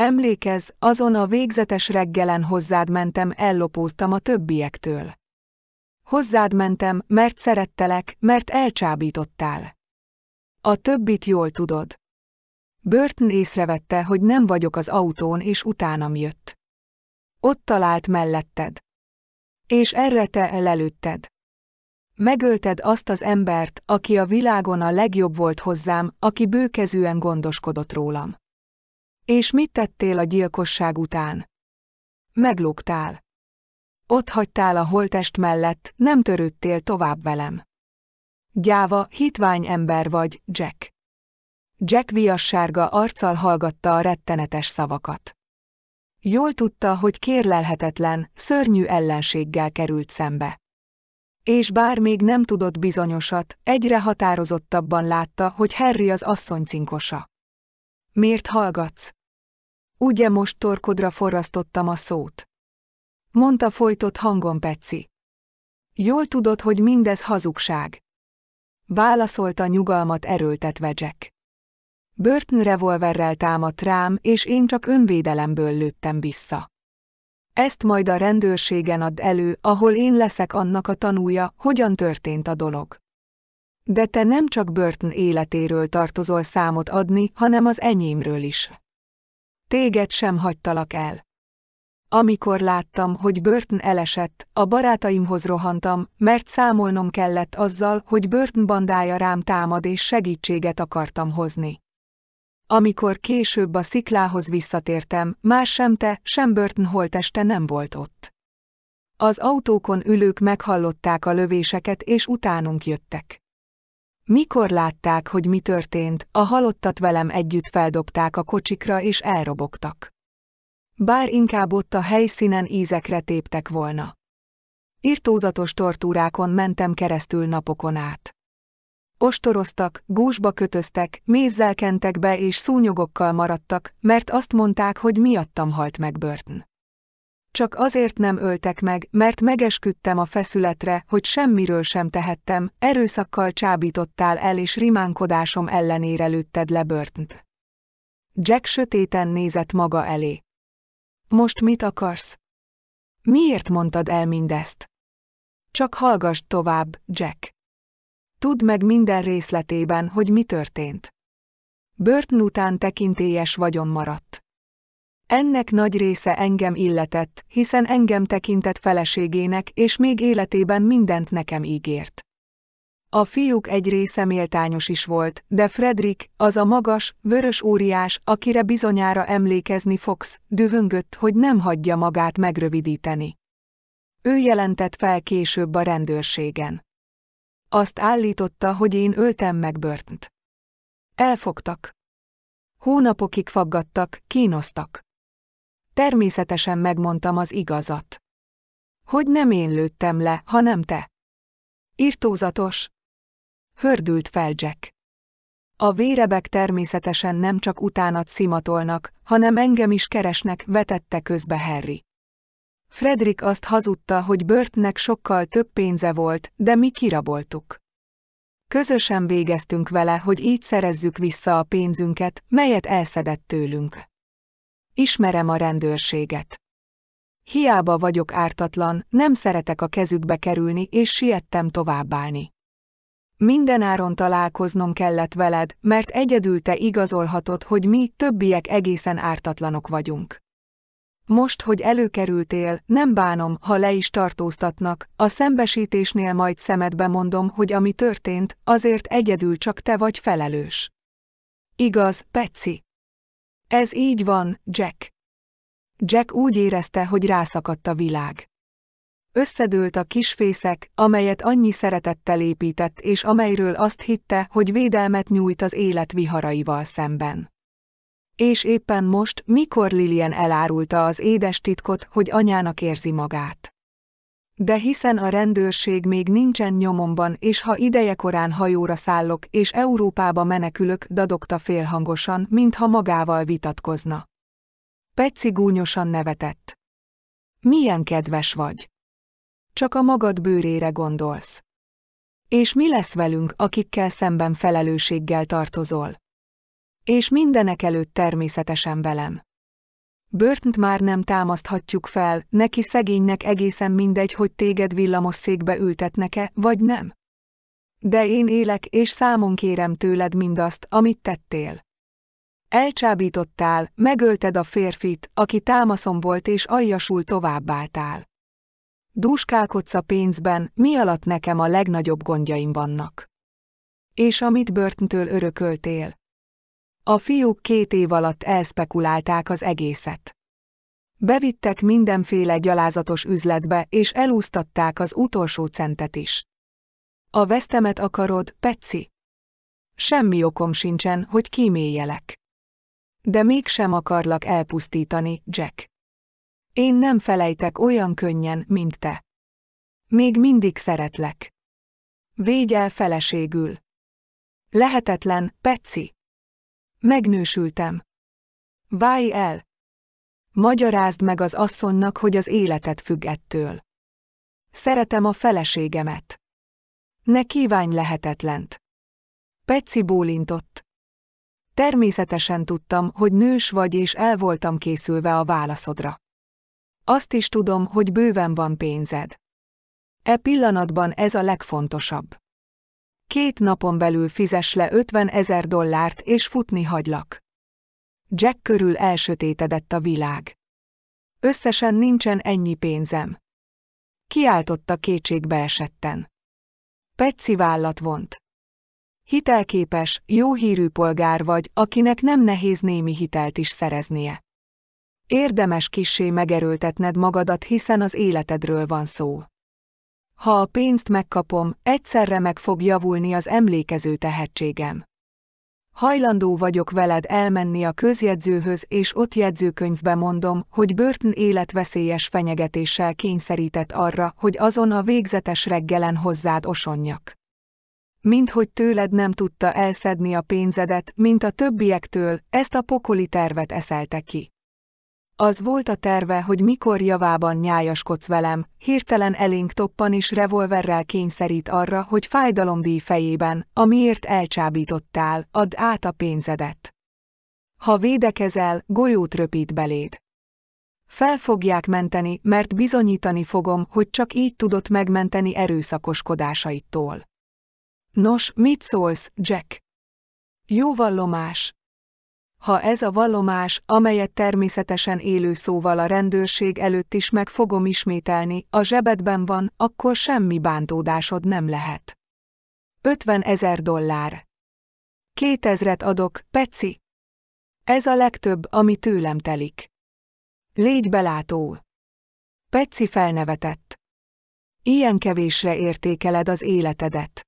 Emlékezz, azon a végzetes reggelen hozzád mentem, ellopóztam a többiektől. Hozzád mentem, mert szerettelek, mert elcsábítottál. A többit jól tudod. Burton észrevette, hogy nem vagyok az autón, és utánam jött. Ott talált melletted. És erre te lelőtted. Megölted azt az embert, aki a világon a legjobb volt hozzám, aki bőkezűen gondoskodott rólam. És mit tettél a gyilkosság után? Meglógtál. Ott hagytál a holtest mellett, nem törődtél tovább velem. Gyáva, hitvány ember vagy, Jack. Jack viassárga arccal hallgatta a rettenetes szavakat. Jól tudta, hogy kérlelhetetlen, szörnyű ellenséggel került szembe. És bár még nem tudott bizonyosat, egyre határozottabban látta, hogy Harry az asszony cinkosa. Miért hallgatsz? Ugye most torkodra forrasztottam a szót? Mondta folytott hangon Peci. Jól tudod, hogy mindez hazugság. Válaszolta nyugalmat erőltetve Jack. Burton revolverrel támadt rám, és én csak önvédelemből lőttem vissza. Ezt majd a rendőrségen add elő, ahol én leszek annak a tanúja, hogyan történt a dolog. De te nem csak Burton életéről tartozol számot adni, hanem az enyémről is. Téged sem hagytalak el. Amikor láttam, hogy Burton elesett, a barátaimhoz rohantam, mert számolnom kellett azzal, hogy Burton bandája rám támad és segítséget akartam hozni. Amikor később a sziklához visszatértem, már sem te, sem Burton holteste nem volt ott. Az autókon ülők meghallották a lövéseket és utánunk jöttek. Mikor látták, hogy mi történt, a halottat velem együtt feldobták a kocsikra és elrobogtak. Bár inkább ott a helyszínen ízekre téptek volna. Irtózatos tortúrákon mentem keresztül napokon át. Ostoroztak, gúzsba kötöztek, mézzel kentek be és szúnyogokkal maradtak, mert azt mondták, hogy miattam halt meg Burton. Csak azért nem öltek meg, mert megesküdtem a feszületre, hogy semmiről sem tehettem, erőszakkal csábítottál el és rimánkodásom ellenére lőtted le Burnt. Jack sötéten nézett maga elé. Most mit akarsz? Miért mondtad el mindezt? Csak hallgass tovább, Jack. Tudd meg minden részletében, hogy mi történt. Burton után tekintélyes vagyon maradt. Ennek nagy része engem illetett, hiszen engem tekintett feleségének, és még életében mindent nekem ígért. A fiúk egy része méltányos is volt, de Fredrik, az a magas, vörös óriás, akire bizonyára emlékezni fogsz, dühöngött, hogy nem hagyja magát megrövidíteni. Ő jelentett fel később a rendőrségen. Azt állította, hogy én öltem meg Börnt. Elfogtak. Hónapokig faggattak, kínoztak. Természetesen megmondtam az igazat. Hogy nem én lőttem le, hanem te. Irtózatos. Hördült fel Jack. A vérebek természetesen nem csak utánat szimatolnak, hanem engem is keresnek, vetette közbe Harry. Fredrik azt hazudta, hogy Börtnek sokkal több pénze volt, de mi kiraboltuk. Közösen végeztünk vele, hogy így szerezzük vissza a pénzünket, melyet elszedett tőlünk. Ismerem a rendőrséget. Hiába vagyok ártatlan, nem szeretek a kezükbe kerülni, és siettem továbbálni. Mindenáron találkoznom kellett veled, mert egyedül te igazolhatod, hogy mi, többiek egészen ártatlanok vagyunk. Most, hogy előkerültél, nem bánom, ha le is tartóztatnak, a szembesítésnél majd szemedbe mondom, hogy ami történt, azért egyedül csak te vagy felelős. Igaz, Peci? Ez így van, Jack. Jack úgy érezte, hogy rászakadt a világ. Összedőlt a kisfészek, amelyet annyi szeretettel épített és amelyről azt hitte, hogy védelmet nyújt az élet viharaival szemben. És éppen most, mikor Lilian elárulta az édes titkot, hogy anyának érzi magát. De hiszen a rendőrség még nincsen nyomomban, és ha idejekorán hajóra szállok és Európába menekülök, dadogta félhangosan, mintha magával vitatkozna. Peci gúnyosan nevetett. Milyen kedves vagy. Csak a magad bőrére gondolsz. És mi lesz velünk, akikkel szemben felelősséggel tartozol? És mindenek előtt természetesen velem. Börtönt már nem támaszthatjuk fel, neki szegénynek egészen mindegy, hogy téged villamosszékbe ültetnek-e, vagy nem. De én élek, és számon kérem tőled mindazt, amit tettél. Elcsábítottál, megölted a férfit, aki támaszom volt és aljasul továbbáltál. Dúskálkodsz a pénzben, mi alatt nekem a legnagyobb gondjaim vannak. És amit börtöntől örököltél. A fiúk két év alatt elspekulálták az egészet. Bevittek mindenféle gyalázatos üzletbe, és elúsztatták az utolsó centet is. A vesztemet akarod, Peci? Semmi okom sincsen, hogy kíméljelek. De mégsem akarlak elpusztítani, Jack. Én nem felejtek olyan könnyen, mint te. Még mindig szeretlek. Végy el feleségül. Lehetetlen, Peci. Megnősültem. Válj el! Magyarázd meg az asszonnak, hogy az életet függ ettől. Szeretem a feleségemet. Ne kívánj lehetetlent. Peci bólintott. Természetesen tudtam, hogy nős vagy és el voltam készülve a válaszodra. Azt is tudom, hogy bőven van pénzed. E pillanatban ez a legfontosabb két napon belül fizes le 50 ezer dollárt és futni hagylak. Jack körül elsötétedett a világ. Összesen nincsen ennyi pénzem. Kiáltotta kétségbe esetten. Petszi vállat vont. Hitelképes, jó hírű polgár vagy, akinek nem nehéz némi hitelt is szereznie. Érdemes kissé megerőltetned magadat, hiszen az életedről van szó. Ha a pénzt megkapom, egyszerre meg fog javulni az emlékező tehetségem. Hajlandó vagyok veled elmenni a közjegyzőhöz, és ott jegyzőkönyvbe mondom, hogy Börtön életveszélyes fenyegetéssel kényszerített arra, hogy azon a végzetes reggelen hozzád osonjak. Mint hogy tőled nem tudta elszedni a pénzedet, mint a többiektől, ezt a pokoli tervet eszelte ki. Az volt a terve, hogy mikor javában nyájaskodsz velem, hirtelen elénk toppan és revolverrel kényszerít arra, hogy fájdalomdíj fejében, amiért elcsábítottál, add át a pénzedet. Ha védekezel, golyót röpít beléd. Fel fogják menteni, mert bizonyítani fogom, hogy csak így tudott megmenteni erőszakoskodásaitól. Nos, mit szólsz, Jack? Jó vallomás, ha ez a vallomás, amelyet természetesen élő szóval a rendőrség előtt is meg fogom ismételni, a zsebedben van, akkor semmi bántódásod nem lehet. 50 ezer dollár. Kétezret adok, Peci. Ez a legtöbb, ami tőlem telik. Légy belátó. Peci felnevetett. Ilyen kevésre értékeled az életedet.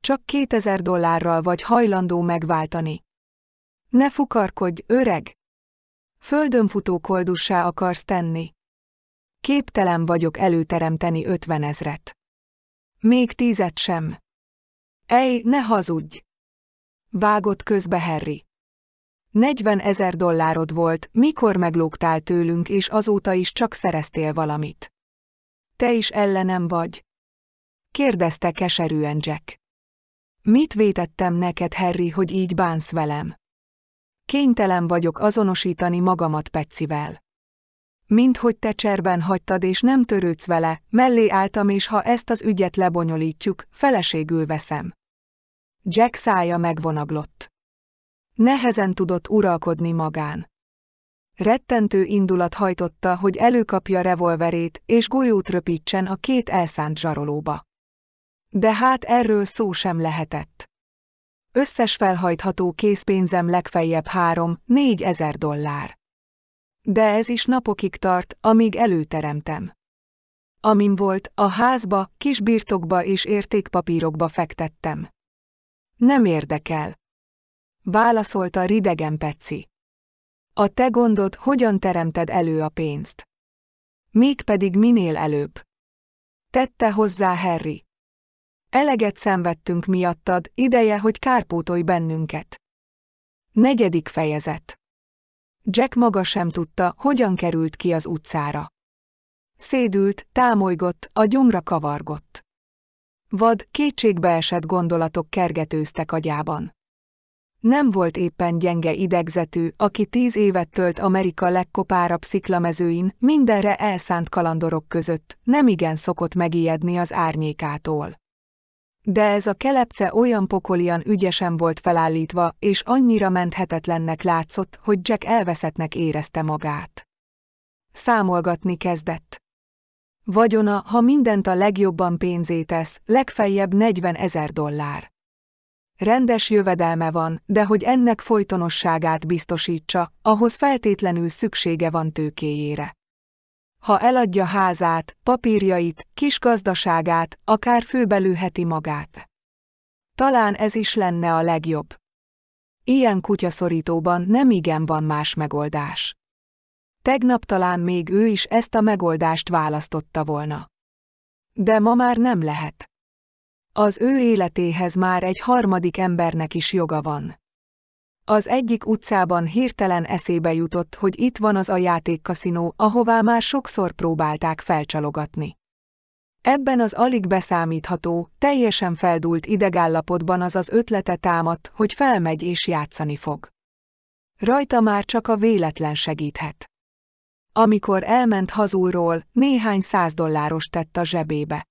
Csak 2000 dollárral vagy hajlandó megváltani. Ne fukarkodj, öreg! futó koldussá akarsz tenni. Képtelen vagyok előteremteni ötvenezret. Még tízet sem. Ej, ne hazudj! Vágott közbe Harry. 40 ezer dollárod volt, mikor meglógtál tőlünk, és azóta is csak szereztél valamit. Te is ellenem vagy? Kérdezte keserűen Jack. Mit vétettem neked, Harry, hogy így bánsz velem? Kénytelen vagyok azonosítani magamat Mint hogy te cserben hagytad és nem törődsz vele, mellé álltam és ha ezt az ügyet lebonyolítjuk, feleségül veszem. Jack szája megvonaglott. Nehezen tudott uralkodni magán. Rettentő indulat hajtotta, hogy előkapja revolverét, és golyót röpítsen a két elszánt zsarolóba. De hát erről szó sem lehetett. Összes felhajtható készpénzem legfeljebb három, négy ezer dollár. De ez is napokig tart, amíg előteremtem. Amin volt, a házba, kis birtokba és értékpapírokba fektettem. Nem érdekel. Válaszolta ridegen Peci. A te gondod, hogyan teremted elő a pénzt. Mégpedig minél előbb. Tette hozzá Harry. Eleget szenvedtünk miattad, ideje, hogy kárpótolj bennünket. Negyedik fejezet Jack maga sem tudta, hogyan került ki az utcára. Szédült, támolygott, a gyomra kavargott. Vad, kétségbeesett gondolatok kergetőztek agyában. Nem volt éppen gyenge idegzetű, aki tíz évet tölt Amerika legkopárabb sziklamezőin, mindenre elszánt kalandorok között, nem igen szokott megijedni az árnyékától. De ez a kelepce olyan pokolian ügyesen volt felállítva, és annyira menthetetlennek látszott, hogy Jack elveszettnek érezte magát. Számolgatni kezdett. Vagyona, ha mindent a legjobban pénzét tesz, legfeljebb 40 ezer dollár. Rendes jövedelme van, de hogy ennek folytonosságát biztosítsa, ahhoz feltétlenül szüksége van tőkéjére ha eladja házát, papírjait, kis gazdaságát, akár főbelőheti magát. Talán ez is lenne a legjobb. Ilyen kutyaszorítóban nem igen van más megoldás. Tegnap talán még ő is ezt a megoldást választotta volna. De ma már nem lehet. Az ő életéhez már egy harmadik embernek is joga van. Az egyik utcában hirtelen eszébe jutott, hogy itt van az a játékkaszinó, ahová már sokszor próbálták felcsalogatni. Ebben az alig beszámítható, teljesen feldult idegállapotban az az ötlete támadt, hogy felmegy és játszani fog. Rajta már csak a véletlen segíthet. Amikor elment hazulról, néhány száz dolláros tett a zsebébe.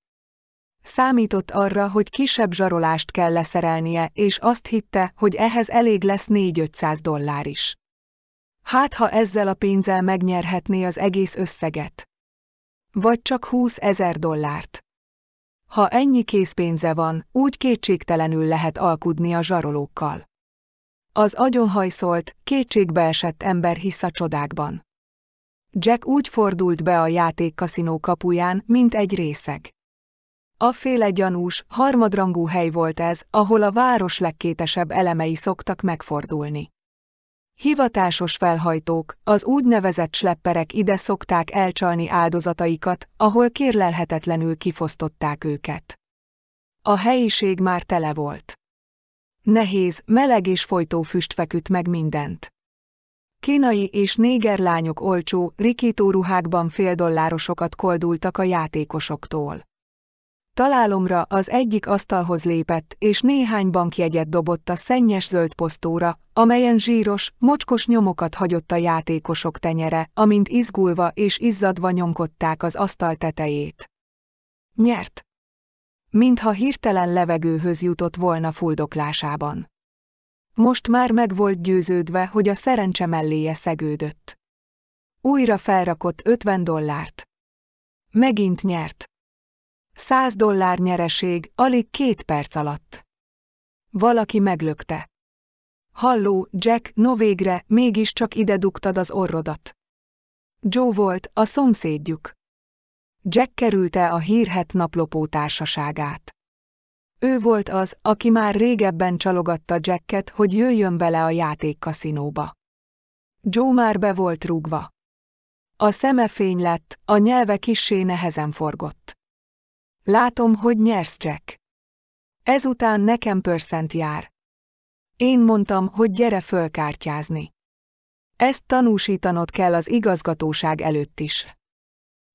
Számított arra, hogy kisebb zsarolást kell leszerelnie, és azt hitte, hogy ehhez elég lesz 4-500 dollár is. Hát ha ezzel a pénzzel megnyerhetné az egész összeget. Vagy csak 20 ezer dollárt. Ha ennyi készpénze van, úgy kétségtelenül lehet alkudni a zsarolókkal. Az agyonhajszolt, kétségbeesett ember hisz a csodákban. Jack úgy fordult be a játékkaszinó kapuján, mint egy részeg féle gyanús, harmadrangú hely volt ez, ahol a város legkétesebb elemei szoktak megfordulni. Hivatásos felhajtók, az úgynevezett slepperek ide szokták elcsalni áldozataikat, ahol kérlelhetetlenül kifosztották őket. A helyiség már tele volt. Nehéz, meleg és folytó füst feküdt meg mindent. Kínai és néger lányok olcsó, rikító ruhákban fél dollárosokat koldultak a játékosoktól. Találomra az egyik asztalhoz lépett, és néhány bankjegyet dobott a szennyes zöld posztóra, amelyen zsíros, mocskos nyomokat hagyott a játékosok tenyere, amint izgulva és izzadva nyomkodták az asztal tetejét. Nyert! Mintha hirtelen levegőhöz jutott volna fuldoklásában. Most már meg volt győződve, hogy a szerencse melléje szegődött. Újra felrakott 50 dollárt. Megint nyert. Száz dollár nyereség, alig két perc alatt. Valaki meglökte. Halló, Jack, no végre, mégiscsak ide dugtad az orrodat. Joe volt, a szomszédjuk. Jack kerülte a hírhet naplopó társaságát. Ő volt az, aki már régebben csalogatta Jacket, hogy jöjjön bele a játékkaszinóba. Joe már be volt rúgva. A szeme fény lett, a nyelve kissé nehezen forgott. Látom, hogy nyersz, Jack. Ezután nekem pörszent jár. Én mondtam, hogy gyere fölkártyázni. Ezt tanúsítanod kell az igazgatóság előtt is.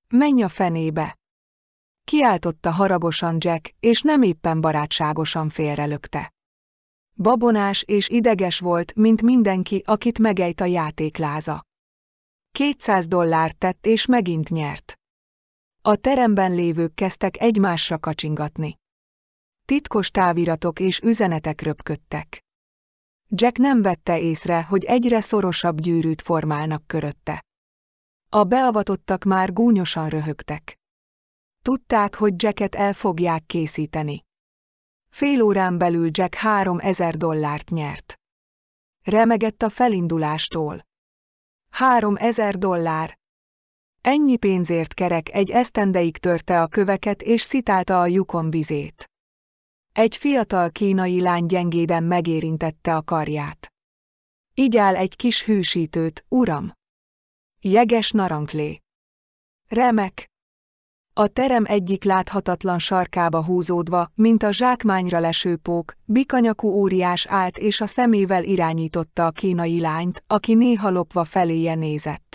Menj a fenébe! Kiáltotta haragosan Jack, és nem éppen barátságosan félrelökte. Babonás és ideges volt, mint mindenki, akit megejt a játékláza. 200 dollárt tett és megint nyert. A teremben lévők kezdtek egymásra kacsingatni. Titkos táviratok és üzenetek röpködtek. Jack nem vette észre, hogy egyre szorosabb gyűrűt formálnak körötte. A beavatottak már gúnyosan röhögtek. Tudták, hogy Jacket el fogják készíteni. Fél órán belül Jack három ezer dollárt nyert. Remegett a felindulástól. Három ezer dollár, Ennyi pénzért kerek egy esztendeig törte a köveket és szitálta a lyukon vizét. Egy fiatal kínai lány gyengéden megérintette a karját. Igyál egy kis hűsítőt, uram. Jeges narancslé. Remek. A terem egyik láthatatlan sarkába húzódva, mint a zsákmányra leső pók, bikanyakú óriás állt és a szemével irányította a kínai lányt, aki néha lopva feléje nézett.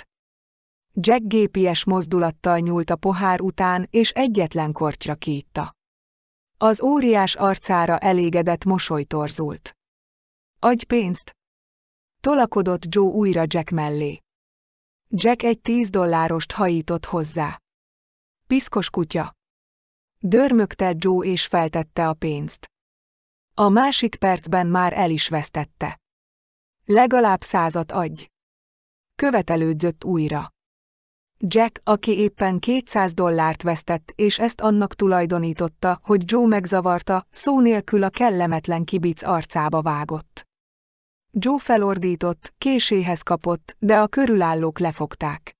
Jack gépies mozdulattal nyúlt a pohár után, és egyetlen kortyra kiitta. Az óriás arcára elégedett mosoly torzult. Adj pénzt! Tolakodott Joe újra Jack mellé. Jack egy tíz dollárost hajított hozzá. Piszkos kutya! Dörmögte Joe és feltette a pénzt. A másik percben már el is vesztette. Legalább százat adj! Követelődzött újra. Jack, aki éppen 200 dollárt vesztett, és ezt annak tulajdonította, hogy Joe megzavarta, szó nélkül a kellemetlen kibic arcába vágott. Joe felordított, késéhez kapott, de a körülállók lefogták.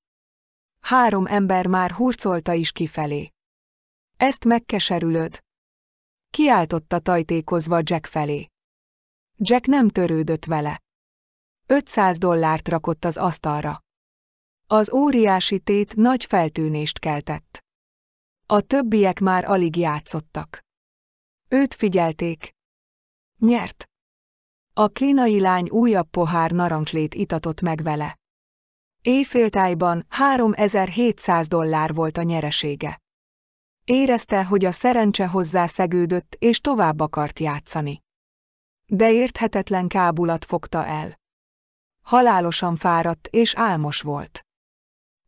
Három ember már hurcolta is kifelé. Ezt megkeserülöd. Kiáltotta tajtékozva Jack felé. Jack nem törődött vele. 500 dollárt rakott az asztalra. Az óriási tét nagy feltűnést keltett. A többiek már alig játszottak. Őt figyelték. Nyert. A kínai lány újabb pohár narancslét itatott meg vele. Éjféltájban 3700 dollár volt a nyeresége. Érezte, hogy a szerencse hozzászegődött, és tovább akart játszani. De érthetetlen kábulat fogta el. Halálosan fáradt és álmos volt.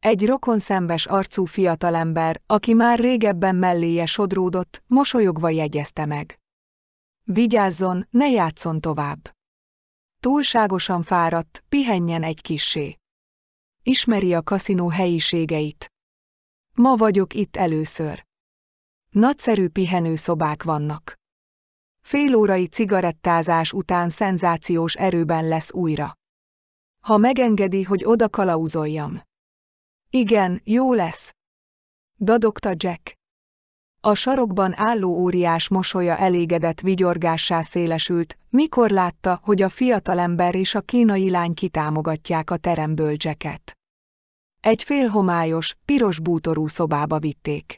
Egy rokonszembes arcú fiatalember, aki már régebben melléje sodródott, mosolyogva jegyezte meg. Vigyázzon, ne játszon tovább. Túlságosan fáradt, pihenjen egy kissé. Ismeri a kaszinó helyiségeit. Ma vagyok itt először. Nagyszerű pihenőszobák vannak. Félórai cigarettázás után szenzációs erőben lesz újra. Ha megengedi, hogy oda kalauzoljam. Igen, jó lesz. Dadogta Jack. A sarokban álló óriás mosolya elégedett vigyorgássá szélesült, mikor látta, hogy a fiatalember és a kínai lány kitámogatják a teremből Jacket. Egy félhomályos, piros bútorú szobába vitték.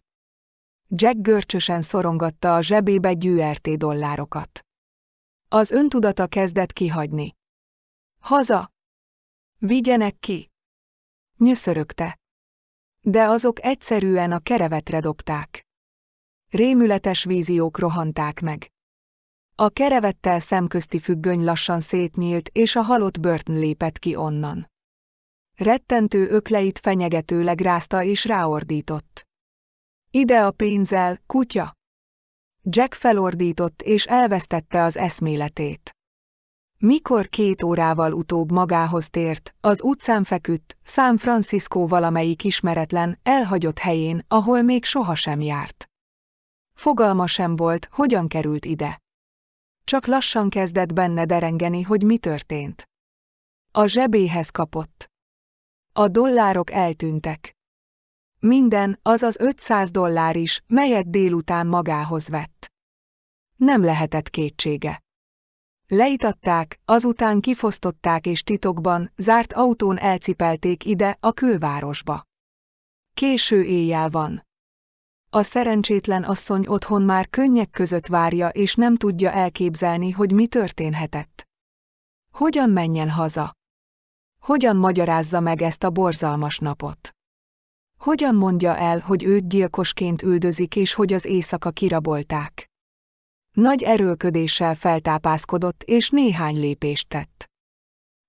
Jack görcsösen szorongatta a zsebébe gyűrté dollárokat. Az öntudata kezdett kihagyni. Haza! Vigyenek ki! Nyöszörögte. De azok egyszerűen a kerevetre dobták. Rémületes víziók rohanták meg. A kerevettel szemközti függöny lassan szétnyílt, és a halott Burton lépett ki onnan. Rettentő ökleit fenyegetőleg rázta és ráordított. Ide a pénzzel, kutya! Jack felordított és elvesztette az eszméletét. Mikor két órával utóbb magához tért, az utcán feküdt, San Francisco valamelyik ismeretlen, elhagyott helyén, ahol még sohasem járt. Fogalma sem volt, hogyan került ide. Csak lassan kezdett benne derengeni, hogy mi történt. A zsebéhez kapott. A dollárok eltűntek. Minden, az az 500 dollár is, melyet délután magához vett. Nem lehetett kétsége. Leitatták, azután kifosztották és titokban, zárt autón elcipelték ide, a külvárosba. Késő éjjel van. A szerencsétlen asszony otthon már könnyek között várja és nem tudja elképzelni, hogy mi történhetett. Hogyan menjen haza? Hogyan magyarázza meg ezt a borzalmas napot? Hogyan mondja el, hogy őt gyilkosként üldözik és hogy az éjszaka kirabolták? Nagy erőlködéssel feltápászkodott és néhány lépést tett.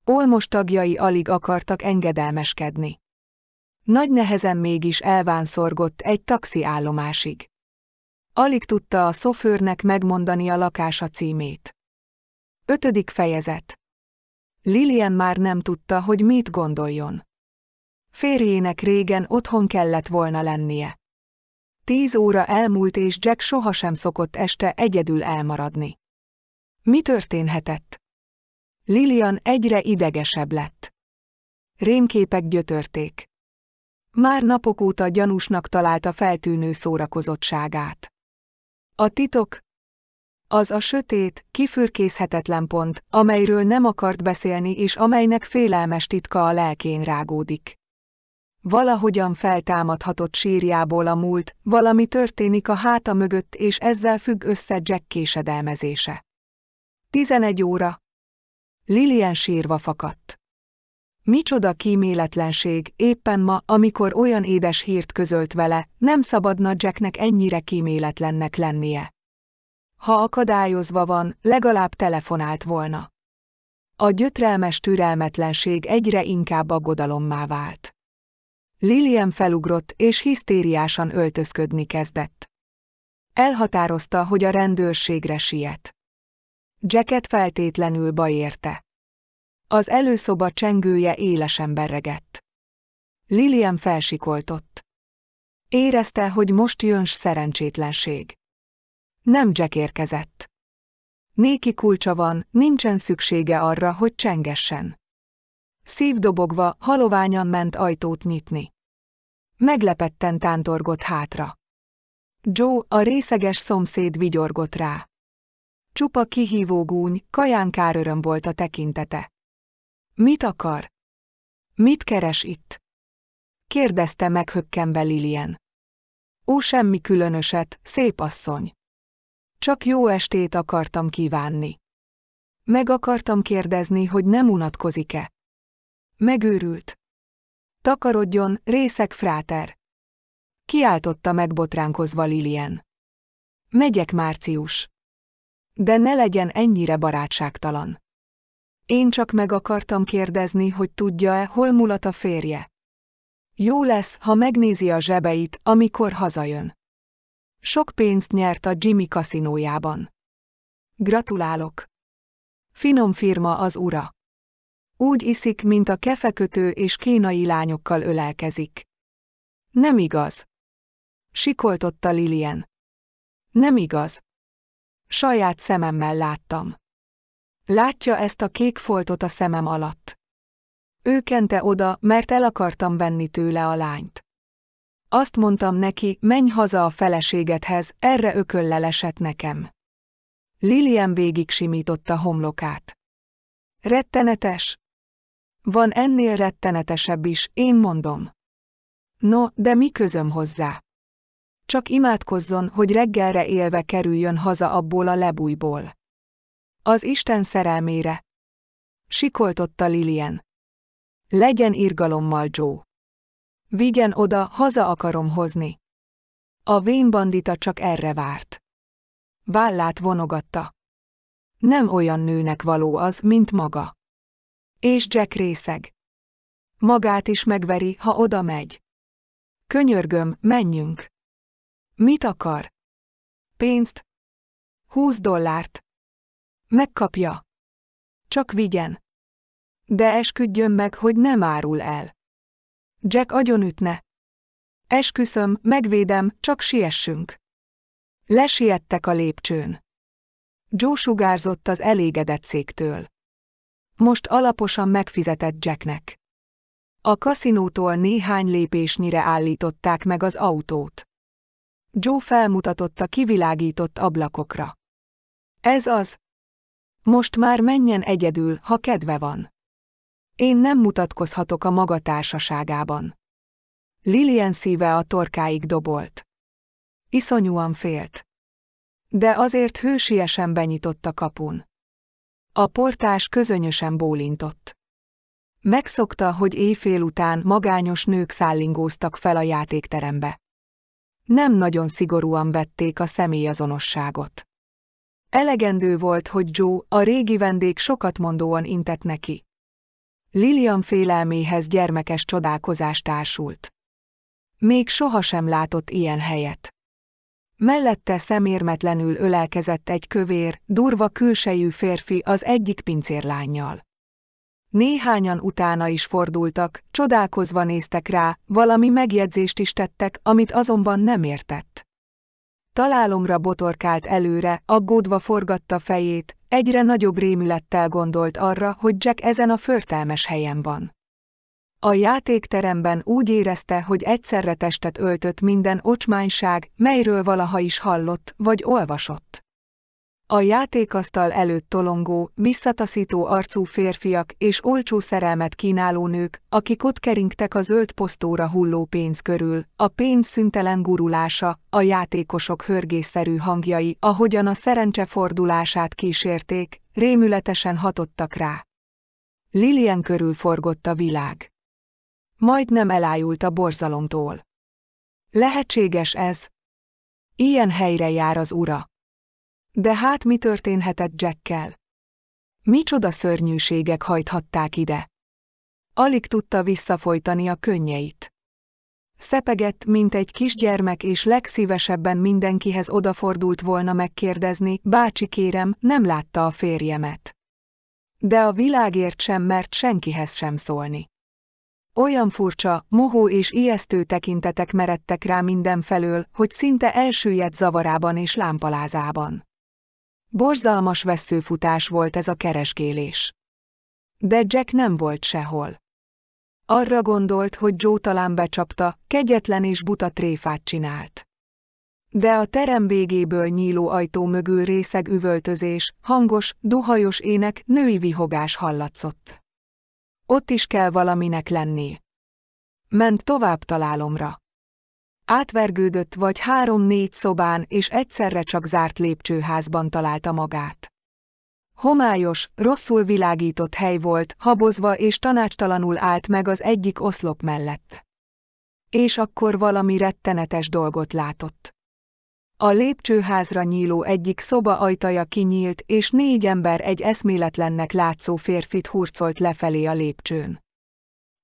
Olmos tagjai alig akartak engedelmeskedni. Nagy nehezen mégis elvánszorgott egy taxi állomásig. Alig tudta a szofőrnek megmondani a lakása címét. Ötödik fejezet. Lilian már nem tudta, hogy mit gondoljon. Férjének régen otthon kellett volna lennie. Tíz óra elmúlt és Jack sohasem szokott este egyedül elmaradni. Mi történhetett? Lilian egyre idegesebb lett. Rémképek gyötörték. Már napok óta gyanúsnak találta feltűnő szórakozottságát. A titok? Az a sötét, kifürkészhetetlen pont, amelyről nem akart beszélni és amelynek félelmes titka a lelkén rágódik valahogyan feltámadhatott sírjából a múlt, valami történik a háta mögött és ezzel függ össze Jack késedelmezése. 11 óra. Lilian sírva fakadt. Micsoda kíméletlenség, éppen ma, amikor olyan édes hírt közölt vele, nem szabadna Jacknek ennyire kíméletlennek lennie. Ha akadályozva van, legalább telefonált volna. A gyötrelmes türelmetlenség egyre inkább aggodalommá vált. Lilian felugrott és hisztériásan öltözködni kezdett. Elhatározta, hogy a rendőrségre siet. Jacket feltétlenül baj érte. Az előszoba csengője élesen berregett. Lilian felsikoltott. Érezte, hogy most jön szerencsétlenség. Nem Jack érkezett. Néki kulcsa van, nincsen szüksége arra, hogy csengessen. Szívdobogva, haloványan ment ajtót nyitni. Meglepetten tántorgott hátra. Joe, a részeges szomszéd vigyorgott rá. Csupa kihívó gúny, kajánkár öröm volt a tekintete. Mit akar? Mit keres itt? Kérdezte meghökkenve Lilien. Ó, semmi különöset, szép asszony. Csak jó estét akartam kívánni. Meg akartam kérdezni, hogy nem unatkozik-e. Megőrült. Takarodjon, részek fráter. Kiáltotta megbotránkozva Lilien. Megyek, Március. De ne legyen ennyire barátságtalan. Én csak meg akartam kérdezni, hogy tudja-e, hol mulat a férje. Jó lesz, ha megnézi a zsebeit, amikor hazajön. Sok pénzt nyert a Jimmy kaszinójában. Gratulálok! Finom firma az ura. Úgy iszik, mint a kefekötő és kínai lányokkal ölelkezik. Nem igaz. Sikoltotta Lilien. Nem igaz. Saját szememmel láttam. Látja ezt a kék foltot a szemem alatt. Ő kente oda, mert el akartam venni tőle a lányt. Azt mondtam neki, menj haza a feleségedhez, erre ököllel esett nekem. Lilian végig simította homlokát. Rettenetes, van ennél rettenetesebb is, én mondom. No, de mi közöm hozzá? Csak imádkozzon, hogy reggelre élve kerüljön haza abból a lebújból. Az Isten szerelmére. Sikoltotta Lilien. Legyen irgalommal, Joe. Vigyen oda, haza akarom hozni. A vén bandita csak erre várt. Vállát vonogatta. Nem olyan nőnek való az, mint maga. És Jack részeg. Magát is megveri, ha oda megy. Könyörgöm, menjünk. Mit akar? Pénzt? Húsz dollárt. Megkapja. Csak vigyen. De esküdjön meg, hogy nem árul el. Jack agyonütne. Esküszöm, megvédem, csak siessünk. Lesiettek a lépcsőn. Joe sugárzott az elégedett széktől. Most alaposan megfizetett Jacknek. A kaszinótól néhány lépésnyire állították meg az autót. Joe felmutatott a kivilágított ablakokra. Ez az. Most már menjen egyedül, ha kedve van. Én nem mutatkozhatok a maga társaságában. Lilian szíve a torkáig dobolt. Iszonyúan félt. De azért hősiesen benyitott a kapun. A portás közönösen bólintott. Megszokta, hogy éjfél után magányos nők szállingóztak fel a játékterembe. Nem nagyon szigorúan vették a személyazonosságot. Elegendő volt, hogy Joe, a régi vendég sokat mondóan intett neki. Lilian félelméhez gyermekes csodálkozás társult. Még sohasem látott ilyen helyet. Mellette szemérmetlenül ölelkezett egy kövér, durva külsejű férfi az egyik pincérlányjal. Néhányan utána is fordultak, csodálkozva néztek rá, valami megjegyzést is tettek, amit azonban nem értett. Találomra botorkált előre, aggódva forgatta fejét, egyre nagyobb rémülettel gondolt arra, hogy Jack ezen a förtelmes helyen van. A játékteremben úgy érezte, hogy egyszerre testet öltött minden ocsmányság, melyről valaha is hallott vagy olvasott. A játékasztal előtt tolongó, visszataszító arcú férfiak és olcsó szerelmet kínáló nők, akik ott keringtek a zöld posztóra hulló pénz körül, a pénz szüntelen gurulása, a játékosok hörgésszerű hangjai, ahogyan a szerencse fordulását kísérték, rémületesen hatottak rá. Lilien körül forgott a világ nem elájult a borzalomtól. Lehetséges ez? Ilyen helyre jár az ura. De hát mi történhetett Jackkel? Micsoda szörnyűségek hajthatták ide? Alig tudta visszafolytani a könnyeit. Szepegett, mint egy kisgyermek, és legszívesebben mindenkihez odafordult volna megkérdezni, bácsi kérem, nem látta a férjemet. De a világért sem mert senkihez sem szólni. Olyan furcsa, mohó és ijesztő tekintetek meredtek rá mindenfelől, hogy szinte elsüllyedt zavarában és lámpalázában. Borzalmas veszőfutás volt ez a keresgélés. De Jack nem volt sehol. Arra gondolt, hogy Joe talán becsapta, kegyetlen és buta tréfát csinált. De a terem végéből nyíló ajtó mögül részeg üvöltözés, hangos, duhajos ének, női vihogás hallatszott. Ott is kell valaminek lenni. Ment tovább találomra. Átvergődött vagy három-négy szobán, és egyszerre csak zárt lépcsőházban találta magát. Homályos, rosszul világított hely volt, habozva és tanácstalanul állt meg az egyik oszlop mellett. És akkor valami rettenetes dolgot látott. A lépcsőházra nyíló egyik szoba ajtaja kinyílt, és négy ember egy eszméletlennek látszó férfit hurcolt lefelé a lépcsőn.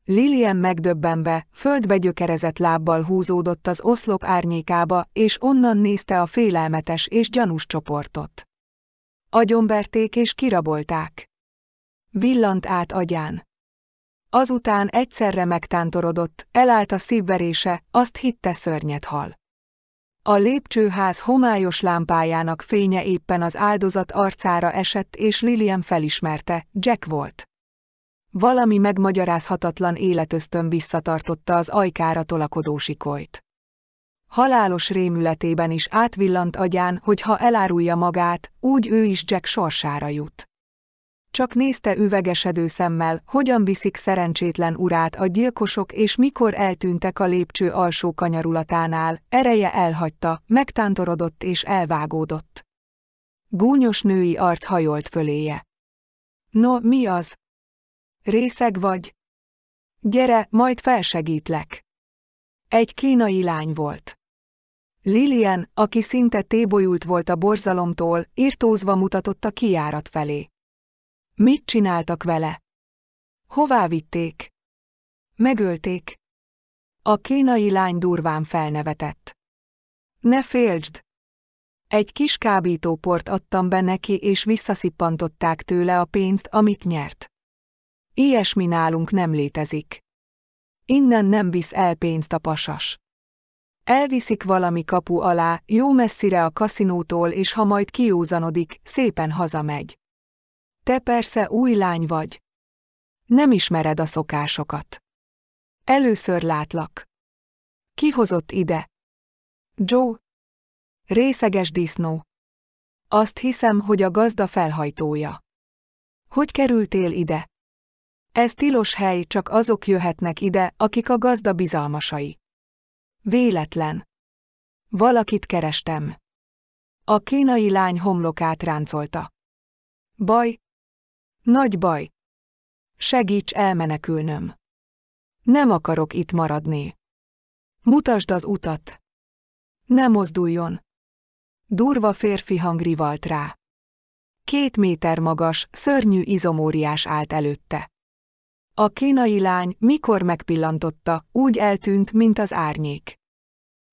Lilien megdöbbenve, földbe gyökerezett lábbal húzódott az oszlop árnyékába, és onnan nézte a félelmetes és gyanús csoportot. Agyonverték és kirabolták. Villant át agyán. Azután egyszerre megtántorodott, elállt a szívverése, azt hitte szörnyet hal. A lépcsőház homályos lámpájának fénye éppen az áldozat arcára esett, és Lilian felismerte, Jack volt. Valami megmagyarázhatatlan életöztön visszatartotta az ajkára tolakodó sikolyt. Halálos rémületében is átvillant agyán, hogy ha elárulja magát, úgy ő is Jack sorsára jut csak nézte üvegesedő szemmel, hogyan viszik szerencsétlen urát a gyilkosok és mikor eltűntek a lépcső alsó kanyarulatánál, ereje elhagyta, megtántorodott és elvágódott. Gúnyos női arc hajolt föléje. No, mi az? Részeg vagy? Gyere, majd felsegítlek. Egy kínai lány volt. Lilian, aki szinte tébolyult volt a borzalomtól, írtózva mutatott a kiárat felé. Mit csináltak vele? Hová vitték? Megölték. A kínai lány durván felnevetett. Ne féltsd! Egy kis kábítóport adtam be neki, és visszaszippantották tőle a pénzt, amit nyert. Ilyesmi nálunk nem létezik. Innen nem visz el pénzt a pasas. Elviszik valami kapu alá, jó messzire a kaszinótól, és ha majd kiúzanodik, szépen hazamegy. Te persze új lány vagy. Nem ismered a szokásokat. Először látlak. Kihozott ide? Joe? Részeges disznó. Azt hiszem, hogy a gazda felhajtója. Hogy kerültél ide? Ez tilos hely, csak azok jöhetnek ide, akik a gazda bizalmasai. Véletlen. Valakit kerestem. A kínai lány homlokát ráncolta. Baj, nagy baj. Segíts elmenekülnöm. Nem akarok itt maradni. Mutasd az utat. Ne mozduljon. Durva férfi hang rivalt rá. Két méter magas, szörnyű izomóriás állt előtte. A kínai lány, mikor megpillantotta, úgy eltűnt, mint az árnyék.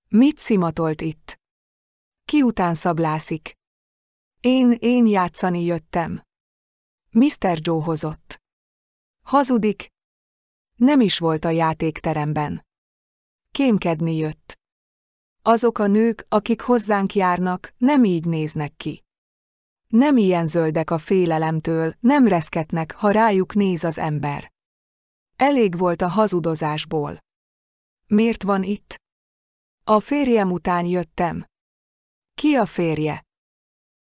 Mit szimatolt itt? Ki után szablászik? Én, én játszani jöttem. Mr. Joe hozott. Hazudik. Nem is volt a játékteremben. Kémkedni jött. Azok a nők, akik hozzánk járnak, nem így néznek ki. Nem ilyen zöldek a félelemtől, nem reszketnek, ha rájuk néz az ember. Elég volt a hazudozásból. Miért van itt? A férjem után jöttem. Ki a férje?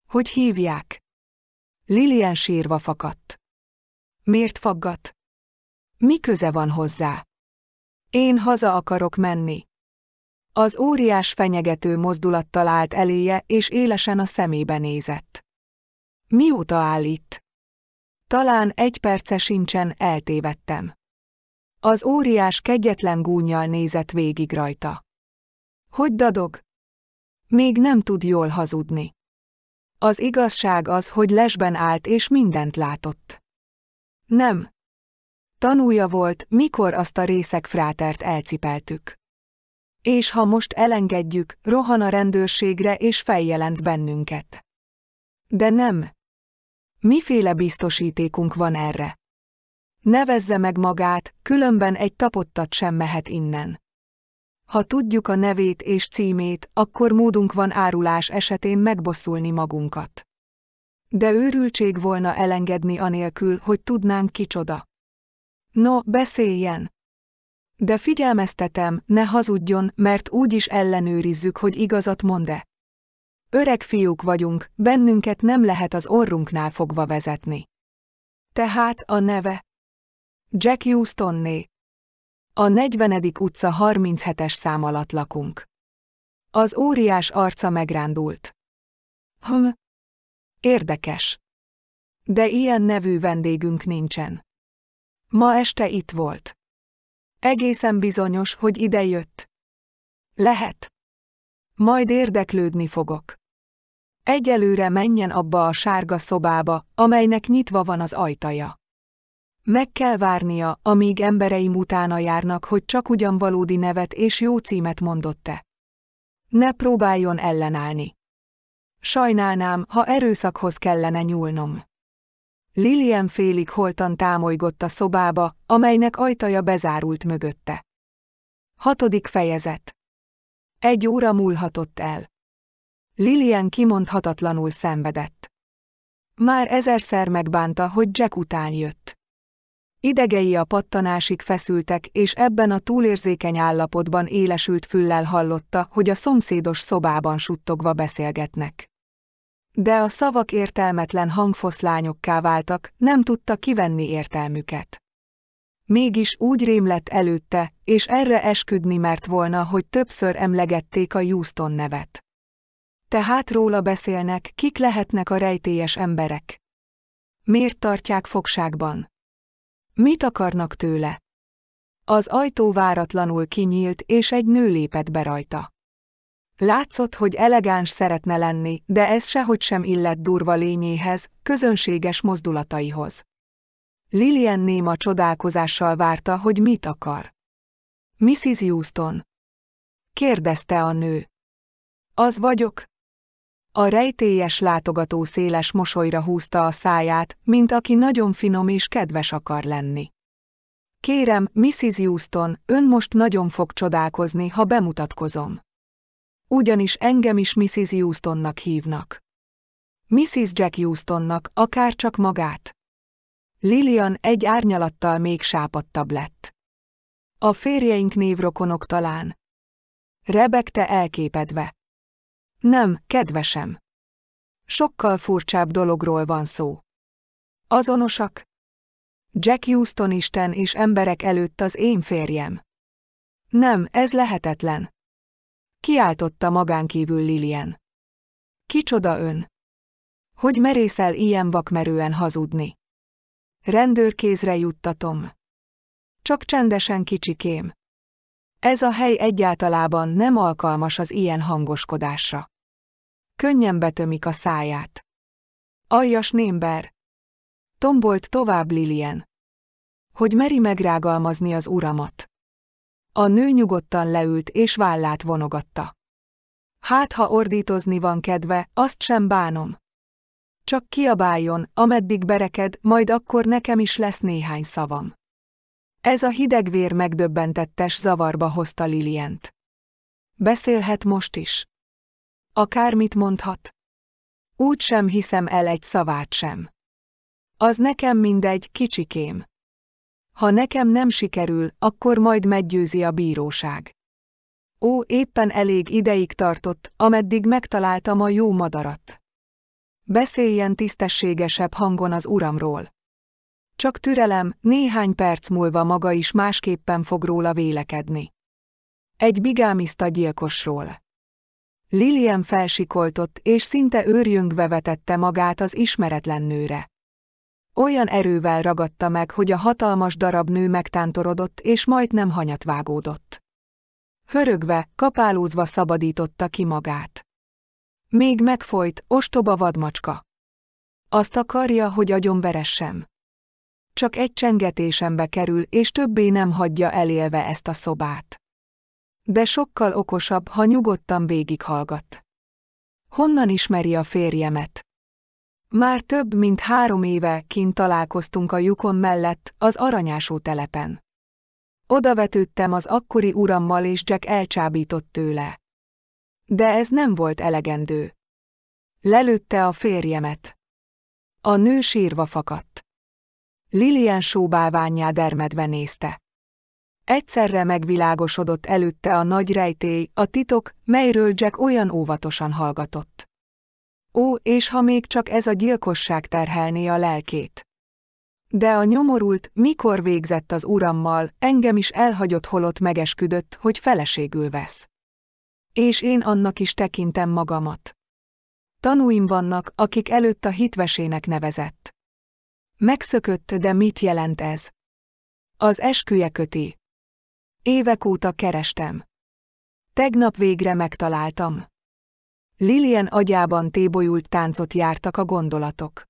Hogy hívják? Lilian sírva fakadt. Miért faggat? Mi köze van hozzá? Én haza akarok menni. Az óriás fenyegető mozdulattal állt eléje, és élesen a szemébe nézett. Mióta áll itt? Talán egy perce sincsen, eltévedtem. Az óriás kegyetlen gúnyjal nézett végig rajta. Hogy dadog? Még nem tud jól hazudni. Az igazság az, hogy lesben állt és mindent látott. Nem. Tanúja volt, mikor azt a részek frátert elcipeltük. És ha most elengedjük, rohan a rendőrségre és feljelent bennünket. De nem. Miféle biztosítékunk van erre? Nevezze meg magát, különben egy tapottat sem mehet innen. Ha tudjuk a nevét és címét, akkor módunk van árulás esetén megbosszulni magunkat. De őrültség volna elengedni anélkül, hogy tudnánk kicsoda. No, beszéljen! De figyelmeztetem, ne hazudjon, mert úgy is ellenőrizzük, hogy igazat mond-e. Öreg fiúk vagyunk, bennünket nem lehet az orrunknál fogva vezetni. Tehát a neve. Jack Houstonné. A 40. utca 37-es szám alatt lakunk. Az óriás arca megrándult. Hm. Érdekes. De ilyen nevű vendégünk nincsen. Ma este itt volt. Egészen bizonyos, hogy ide jött. Lehet. Majd érdeklődni fogok. Egyelőre menjen abba a sárga szobába, amelynek nyitva van az ajtaja. Meg kell várnia, amíg emberei utána járnak, hogy csak ugyan valódi nevet és jó címet mondott-e. Ne próbáljon ellenállni. Sajnálnám, ha erőszakhoz kellene nyúlnom. Lilian félig holtan támolygott a szobába, amelynek ajtaja bezárult mögötte. Hatodik fejezet. Egy óra múlhatott el. Lilian kimondhatatlanul szenvedett. Már ezerszer megbánta, hogy Jack után jött. Idegei a pattanásig feszültek, és ebben a túlérzékeny állapotban élesült füllel hallotta, hogy a szomszédos szobában suttogva beszélgetnek. De a szavak értelmetlen hangfoszlányokká váltak, nem tudta kivenni értelmüket. Mégis úgy rém lett előtte, és erre esküdni mert volna, hogy többször emlegették a Houston nevet. Tehát róla beszélnek, kik lehetnek a rejtélyes emberek. Miért tartják fogságban? Mit akarnak tőle? Az ajtó váratlanul kinyílt, és egy nő lépett be rajta. Látszott, hogy elegáns szeretne lenni, de ez sehogy sem illett durva lényéhez, közönséges mozdulataihoz. Lilian néma csodálkozással várta, hogy mit akar. Mrs. Houston. Kérdezte a nő. Az vagyok, a rejtélyes látogató széles mosolyra húzta a száját, mint aki nagyon finom és kedves akar lenni. Kérem, Mrs. Houston, ön most nagyon fog csodálkozni, ha bemutatkozom. Ugyanis engem is Mrs. Houstonnak hívnak. Mrs. Jack Houstonnak, akár csak magát. Lilian egy árnyalattal még sápadtabb lett. A férjeink névrokonok talán. Rebekte elképedve. Nem, kedvesem. Sokkal furcsább dologról van szó. Azonosak? Jack Houston Isten és emberek előtt az én férjem. Nem, ez lehetetlen. Kiáltotta magánkívül Lilian. Kicsoda ön? Hogy merészel ilyen vakmerően hazudni? Rendőrkézre juttatom. Csak csendesen kicsikém. Ez a hely egyáltalában nem alkalmas az ilyen hangoskodásra. Könnyen betömik a száját. Aljas némber! Tombolt tovább Lilien. Hogy meri megrágalmazni az uramat. A nő nyugodtan leült és vállát vonogatta. Hát ha ordítozni van kedve, azt sem bánom. Csak kiabáljon, ameddig bereked, majd akkor nekem is lesz néhány szavam. Ez a hidegvér megdöbbentettes zavarba hozta Lilient. Beszélhet most is. Akármit mondhat. Úgy sem hiszem el egy szavát sem. Az nekem mindegy, kicsikém. Ha nekem nem sikerül, akkor majd meggyőzi a bíróság. Ó, éppen elég ideig tartott, ameddig megtaláltam a jó madarat. Beszéljen tisztességesebb hangon az uramról. Csak türelem, néhány perc múlva maga is másképpen fog róla vélekedni. Egy bigámiszta gyilkosról. Lilian felsikoltott, és szinte őrjöngve vetette magát az ismeretlen nőre. Olyan erővel ragadta meg, hogy a hatalmas darab nő megtántorodott, és majdnem hanyat vágódott. Hörögve, kapálózva szabadította ki magát. Még megfolyt, ostoba vadmacska. Azt akarja, hogy veressem. Csak egy csengetésembe kerül, és többé nem hagyja elélve ezt a szobát. De sokkal okosabb, ha nyugodtan végighallgat. Honnan ismeri a férjemet? Már több mint három éve kint találkoztunk a lyukon mellett, az aranyású telepen. Odavetődtem az akkori urammal és Jack elcsábított tőle. De ez nem volt elegendő. Lelőtte a férjemet. A nő sírva fakadt. Lilian sóbálványá dermedve nézte. Egyszerre megvilágosodott előtte a nagy rejtély, a titok, melyről Jack olyan óvatosan hallgatott. Ó, és ha még csak ez a gyilkosság terhelné a lelkét. De a nyomorult, mikor végzett az urammal, engem is elhagyott, holott megesküdött, hogy feleségül vesz. És én annak is tekintem magamat. Tanúim vannak, akik előtt a hitvesének nevezett. Megszökött, de mit jelent ez? Az esküje köti. Évek óta kerestem. Tegnap végre megtaláltam. Lilien agyában tébolyult táncot jártak a gondolatok.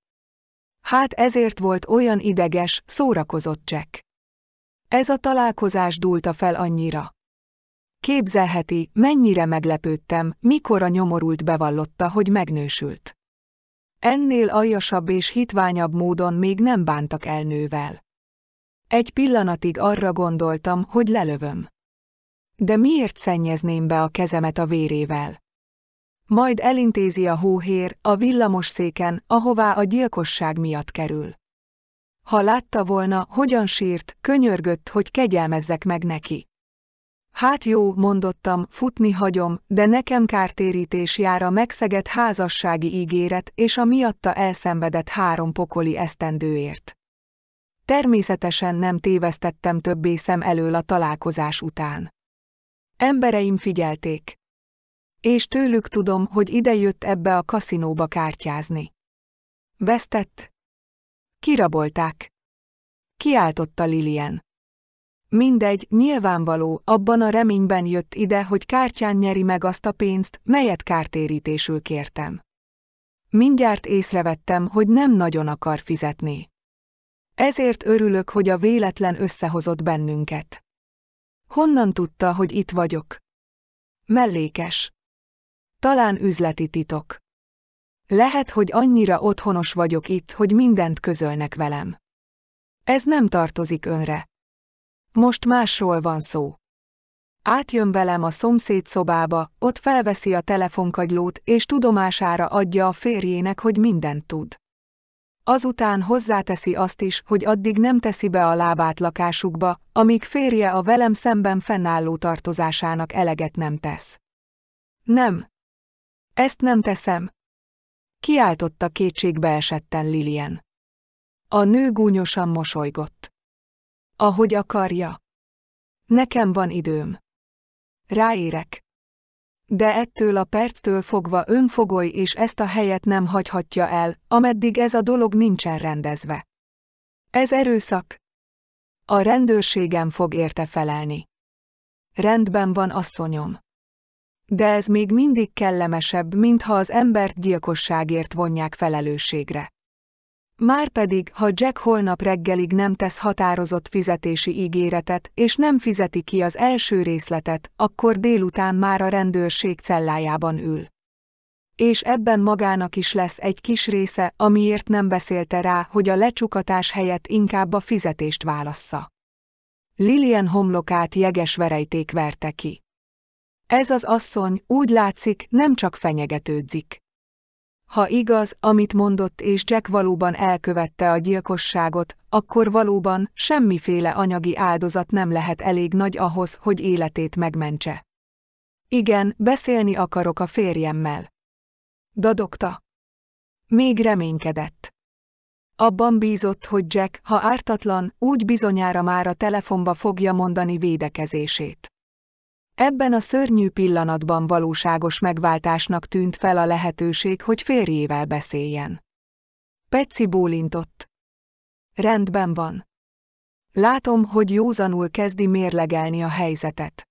Hát ezért volt olyan ideges, szórakozott Jack. Ez a találkozás dúlta fel annyira. Képzelheti, mennyire meglepődtem, mikor a nyomorult bevallotta, hogy megnősült. Ennél aljasabb és hitványabb módon még nem bántak elnővel. Egy pillanatig arra gondoltam, hogy lelövöm. De miért szennyezném be a kezemet a vérével? Majd elintézi a hóhér a villamos széken, ahová a gyilkosság miatt kerül. Ha látta volna, hogyan sírt, könyörgött, hogy kegyelmezzek meg neki. Hát jó, mondottam, futni hagyom, de nekem kártérítés jár a megszegett házassági ígéret és a miatta elszenvedett három pokoli esztendőért. Természetesen nem tévesztettem többé szem elől a találkozás után. Embereim figyelték. És tőlük tudom, hogy idejött ebbe a kaszinóba kártyázni. Vesztett. Kirabolták. Kiáltotta Lilien. Mindegy, nyilvánvaló, abban a reményben jött ide, hogy kártyán nyeri meg azt a pénzt, melyet kártérítésül kértem. Mindjárt észrevettem, hogy nem nagyon akar fizetni. Ezért örülök, hogy a véletlen összehozott bennünket. Honnan tudta, hogy itt vagyok? Mellékes. Talán üzleti titok. Lehet, hogy annyira otthonos vagyok itt, hogy mindent közölnek velem. Ez nem tartozik önre. Most másról van szó. Átjön velem a szomszéd szobába, ott felveszi a telefonkagylót és tudomására adja a férjének, hogy mindent tud. Azután hozzáteszi azt is, hogy addig nem teszi be a lábát lakásukba, amíg férje a velem szemben fennálló tartozásának eleget nem tesz. Nem. Ezt nem teszem. Kiáltotta kétségbe esetten Lilien. A nő gúnyosan mosolygott. Ahogy akarja. Nekem van időm. Ráérek. De ettől a perctől fogva önfogoly és ezt a helyet nem hagyhatja el, ameddig ez a dolog nincsen rendezve. Ez erőszak. A rendőrségem fog érte felelni. Rendben van, asszonyom. De ez még mindig kellemesebb, mintha az embert gyilkosságért vonják felelősségre. Márpedig, ha Jack holnap reggelig nem tesz határozott fizetési ígéretet, és nem fizeti ki az első részletet, akkor délután már a rendőrség cellájában ül. És ebben magának is lesz egy kis része, amiért nem beszélte rá, hogy a lecsukatás helyett inkább a fizetést válassza. Lilian homlokát jeges verejték verte ki. Ez az asszony, úgy látszik, nem csak fenyegetődzik. Ha igaz, amit mondott és Jack valóban elkövette a gyilkosságot, akkor valóban semmiféle anyagi áldozat nem lehet elég nagy ahhoz, hogy életét megmentse. Igen, beszélni akarok a férjemmel. Dadokta. Még reménykedett. Abban bízott, hogy Jack, ha ártatlan, úgy bizonyára már a telefonba fogja mondani védekezését. Ebben a szörnyű pillanatban valóságos megváltásnak tűnt fel a lehetőség, hogy férjével beszéljen. Peci bólintott. Rendben van. Látom, hogy józanul kezdi mérlegelni a helyzetet.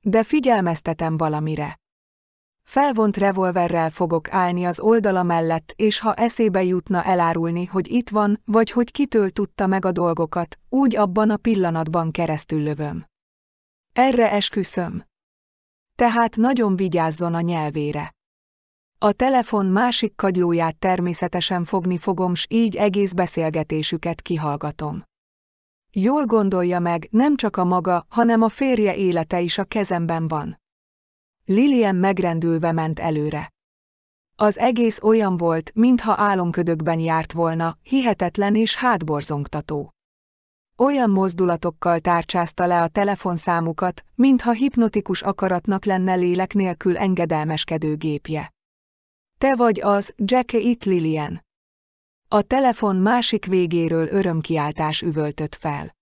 De figyelmeztetem valamire. Felvont revolverrel fogok állni az oldala mellett, és ha eszébe jutna elárulni, hogy itt van, vagy hogy kitől tudta meg a dolgokat, úgy abban a pillanatban keresztül lövöm. Erre esküszöm. Tehát nagyon vigyázzon a nyelvére. A telefon másik kagylóját természetesen fogni fogom, s így egész beszélgetésüket kihallgatom. Jól gondolja meg, nem csak a maga, hanem a férje élete is a kezemben van. Lilien megrendülve ment előre. Az egész olyan volt, mintha álomködökben járt volna, hihetetlen és hátborzongtató. Olyan mozdulatokkal tárcsázta le a telefonszámukat, mintha hipnotikus akaratnak lenne lélek nélkül engedelmeskedő gépje. Te vagy az, Jackie itt Lilian. A telefon másik végéről örömkiáltás üvöltött fel.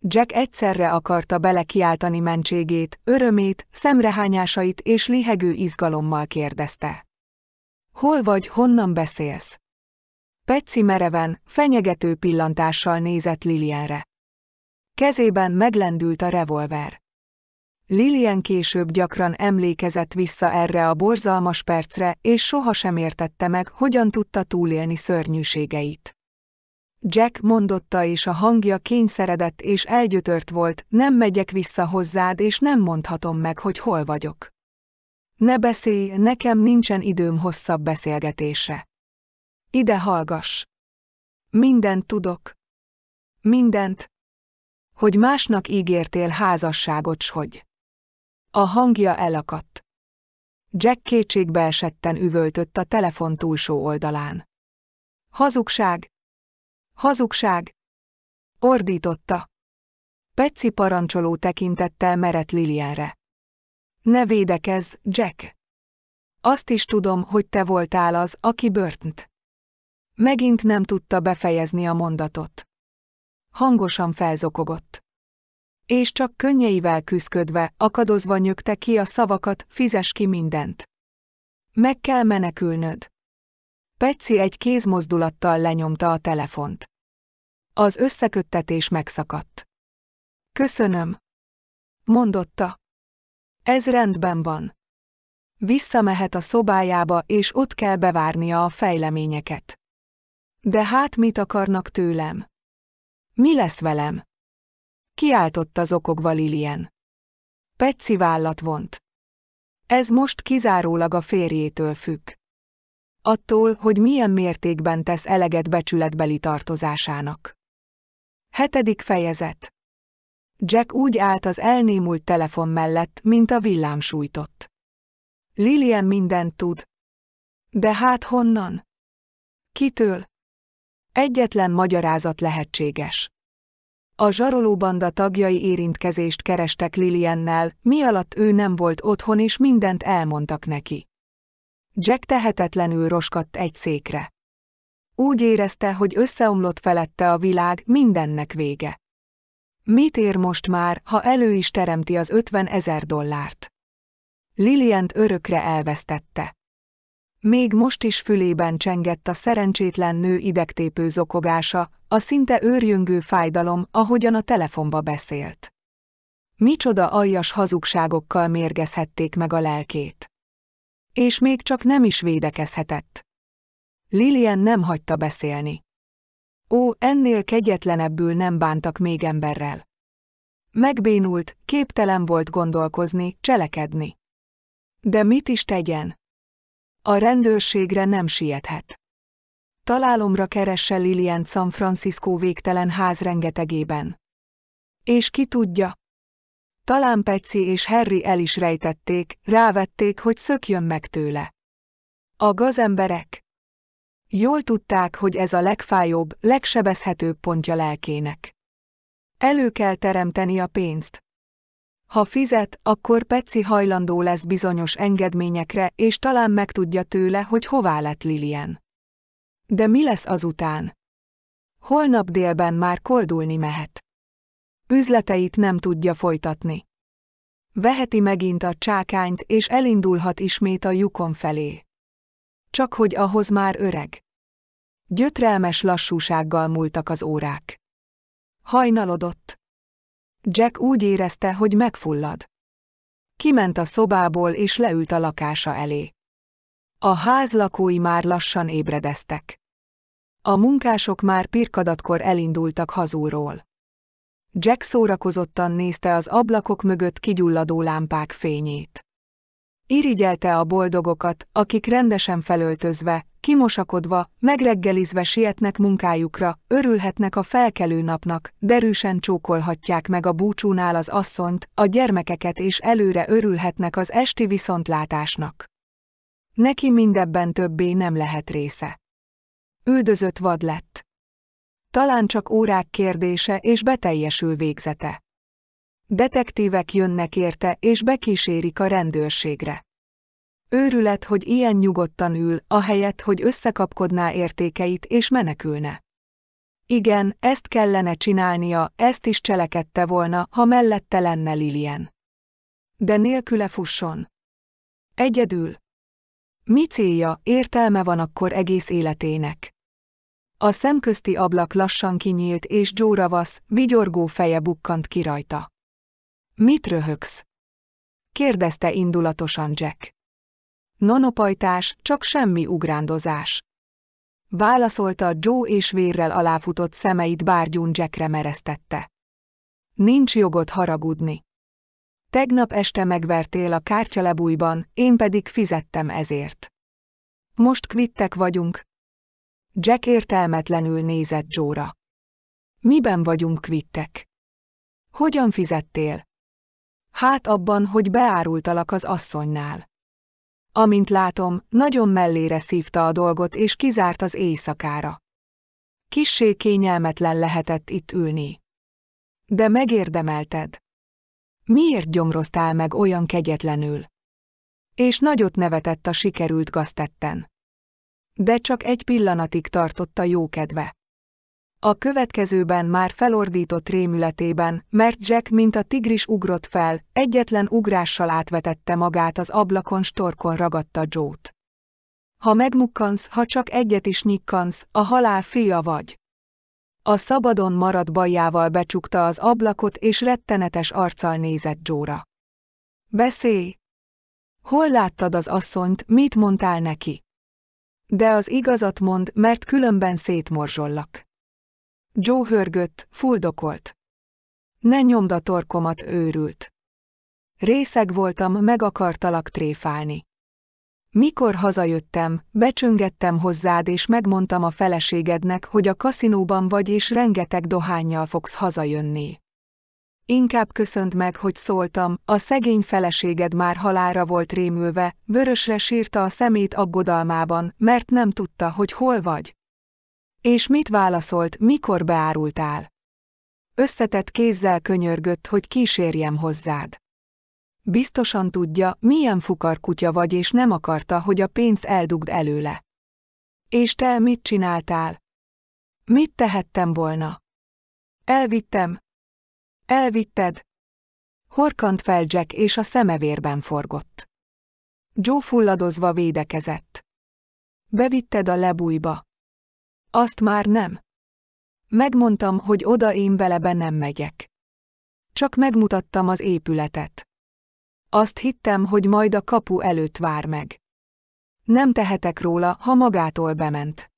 Jack egyszerre akarta belekiáltani mentségét, örömét, szemrehányásait és lihegő izgalommal kérdezte. Hol vagy, honnan beszélsz? Peci mereven, fenyegető pillantással nézett Lilienre. Kezében meglendült a revolver. Lilien később gyakran emlékezett vissza erre a borzalmas percre, és sohasem értette meg, hogyan tudta túlélni szörnyűségeit. Jack mondotta és a hangja kényszeredett és elgyötört volt, nem megyek vissza hozzád és nem mondhatom meg, hogy hol vagyok. Ne beszélj, nekem nincsen időm hosszabb beszélgetésre. Ide hallgass! Mindent tudok. Mindent. Hogy másnak ígértél házasságot, s hogy. A hangja elakadt. Jack kétségbe esetten üvöltött a telefon túlsó oldalán. Hazugság! Hazugság! Ordította. Peci parancsoló tekintettel merett Lilianre. Ne védekezz, Jack! Azt is tudom, hogy te voltál az, aki börtönt. Megint nem tudta befejezni a mondatot. Hangosan felzokogott. És csak könnyeivel küszködve, akadozva nyögte ki a szavakat, fizes ki mindent. Meg kell menekülnöd. Peci egy kézmozdulattal lenyomta a telefont. Az összeköttetés megszakadt. Köszönöm. Mondotta. Ez rendben van. Visszamehet a szobájába, és ott kell bevárnia a fejleményeket. De hát mit akarnak tőlem? Mi lesz velem? Kiáltott az okogva Lilien. Petszi vállat vont. Ez most kizárólag a férjétől függ. Attól, hogy milyen mértékben tesz eleget becsületbeli tartozásának. Hetedik fejezet Jack úgy állt az elnémult telefon mellett, mint a villám sújtott. Lilien mindent tud. De hát honnan? Kitől? Egyetlen magyarázat lehetséges. A zsarolóbanda tagjai érintkezést kerestek Liliennel, mi alatt ő nem volt otthon és mindent elmondtak neki. Jack tehetetlenül roskadt egy székre. Úgy érezte, hogy összeomlott felette a világ, mindennek vége. Mit ér most már, ha elő is teremti az 50 ezer dollárt? Lilient örökre elvesztette. Még most is fülében csengett a szerencsétlen nő idegtépő zokogása, a szinte őrjöngő fájdalom, ahogyan a telefonba beszélt. Micsoda aljas hazugságokkal mérgezhették meg a lelkét. És még csak nem is védekezhetett. Lilian nem hagyta beszélni. Ó, ennél kegyetlenebbül nem bántak még emberrel. Megbénult, képtelen volt gondolkozni, cselekedni. De mit is tegyen? A rendőrségre nem siethet. Találomra keresse Lilian San Francisco végtelen ház rengetegében. És ki tudja? Talán Peci és Harry el is rejtették, rávették, hogy szökjön meg tőle. A gazemberek. Jól tudták, hogy ez a legfájóbb, legsebezhetőbb pontja lelkének. Elő kell teremteni a pénzt, ha fizet, akkor Peci hajlandó lesz bizonyos engedményekre, és talán megtudja tőle, hogy hová lett Lilian. De mi lesz azután? Holnap délben már koldulni mehet. Üzleteit nem tudja folytatni. Veheti megint a csákányt, és elindulhat ismét a lyukon felé. Csak hogy ahhoz már öreg. Gyötrelmes lassúsággal múltak az órák. Hajnalodott. Jack úgy érezte, hogy megfullad. Kiment a szobából és leült a lakása elé. A ház lakói már lassan ébredeztek. A munkások már pirkadatkor elindultak hazúról. Jack szórakozottan nézte az ablakok mögött kigyulladó lámpák fényét. Irigyelte a boldogokat, akik rendesen felöltözve, kimosakodva, megreggelizve sietnek munkájukra, örülhetnek a felkelő napnak, derűsen csókolhatják meg a búcsúnál az asszont, a gyermekeket és előre örülhetnek az esti viszontlátásnak. Neki mindebben többé nem lehet része. Üldözött vad lett. Talán csak órák kérdése és beteljesül végzete. Detektívek jönnek érte és bekísérik a rendőrségre. Őrület, hogy ilyen nyugodtan ül, ahelyett, hogy összekapkodná értékeit és menekülne. Igen, ezt kellene csinálnia, ezt is cselekedte volna, ha mellette lenne Lilien. De nélküle fusson. Egyedül. Mi célja, értelme van akkor egész életének? A szemközti ablak lassan kinyílt, és Joe ravasz, vigyorgó feje bukkant ki rajta. Mit röhögsz? kérdezte indulatosan Jack. Nonopajtás, csak semmi ugrándozás. Válaszolta Joe és vérrel aláfutott szemeit bárgyún Jackre mereztette. Nincs jogod haragudni. Tegnap este megvertél a kártyalebújban, én pedig fizettem ezért. Most kvittek vagyunk. Jack értelmetlenül nézett Joe-ra. Miben vagyunk kvittek? Hogyan fizettél? hát abban, hogy beárultalak az asszonynál. Amint látom, nagyon mellére szívta a dolgot és kizárt az éjszakára. Kissé kényelmetlen lehetett itt ülni. De megérdemelted. Miért gyomroztál meg olyan kegyetlenül? És nagyot nevetett a sikerült gaztetten. De csak egy pillanatig tartotta jó kedve. A következőben már felordított rémületében, mert Jack mint a tigris ugrott fel, egyetlen ugrással átvetette magát az ablakon storkon ragadta Joe-t. Ha megmukkansz, ha csak egyet is nyikkansz, a halál fia vagy. A szabadon maradt bajával becsukta az ablakot és rettenetes arccal nézett Jóra. Beszélj! Hol láttad az asszonyt, mit mondtál neki? De az igazat mond, mert különben szétmorzsollak. Joe hörgött, fuldokolt. Ne nyomd a torkomat, őrült. Részeg voltam, meg akartalak tréfálni. Mikor hazajöttem, becsöngettem hozzád és megmondtam a feleségednek, hogy a kaszinóban vagy és rengeteg dohányjal fogsz hazajönni. Inkább köszönt meg, hogy szóltam, a szegény feleséged már halára volt rémülve, vörösre sírta a szemét aggodalmában, mert nem tudta, hogy hol vagy. És mit válaszolt, mikor beárultál? Összetett kézzel könyörgött, hogy kísérjem hozzád. Biztosan tudja, milyen fukarkutya vagy, és nem akarta, hogy a pénzt eldugd előle. És te mit csináltál? Mit tehettem volna? Elvittem. Elvitted. Horkant fel Jack, és a szemevérben forgott. Joe fulladozva védekezett. Bevitted a lebújba. Azt már nem. Megmondtam, hogy oda én vele be nem megyek. Csak megmutattam az épületet. Azt hittem, hogy majd a kapu előtt vár meg. Nem tehetek róla, ha magától bement.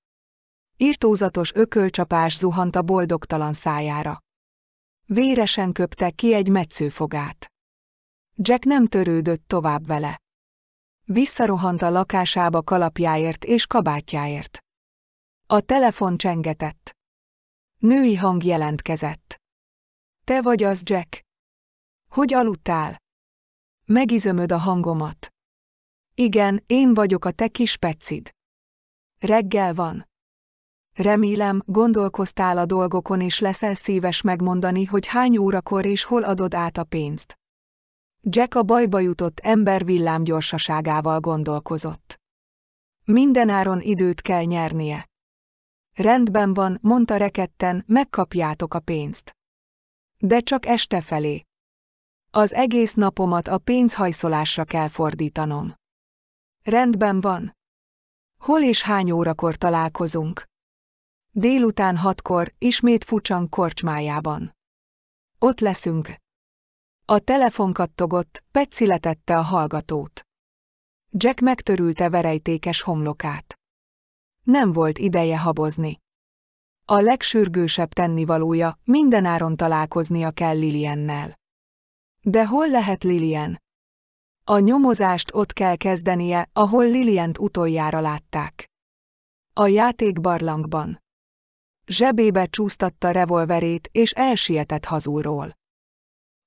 Irtózatos ökölcsapás zuhant a boldogtalan szájára. Véresen köpte ki egy metszőfogát. Jack nem törődött tovább vele. Visszarohant a lakásába kalapjáért és kabátjáért. A telefon csengetett. Női hang jelentkezett. Te vagy az, Jack. Hogy aludtál? Megizömöd a hangomat. Igen, én vagyok a te kis pecid. Reggel van. Remélem, gondolkoztál a dolgokon és leszel szíves megmondani, hogy hány órakor és hol adod át a pénzt. Jack a bajba jutott ember villám gyorsaságával gondolkozott. Mindenáron időt kell nyernie. Rendben van, mondta reketten, megkapjátok a pénzt. De csak este felé. Az egész napomat a pénzhajszolásra kell fordítanom. Rendben van. Hol és hány órakor találkozunk? Délután hatkor, ismét Fucsan korcsmájában. Ott leszünk. A telefon kattogott, Petsi letette a hallgatót. Jack megtörülte verejtékes homlokát nem volt ideje habozni. A legsürgősebb tennivalója, mindenáron találkoznia kell Liliennel. De hol lehet Lilien? A nyomozást ott kell kezdenie, ahol Lilient utoljára látták. A játékbarlangban. Zsebébe csúsztatta revolverét, és elsietett hazulról.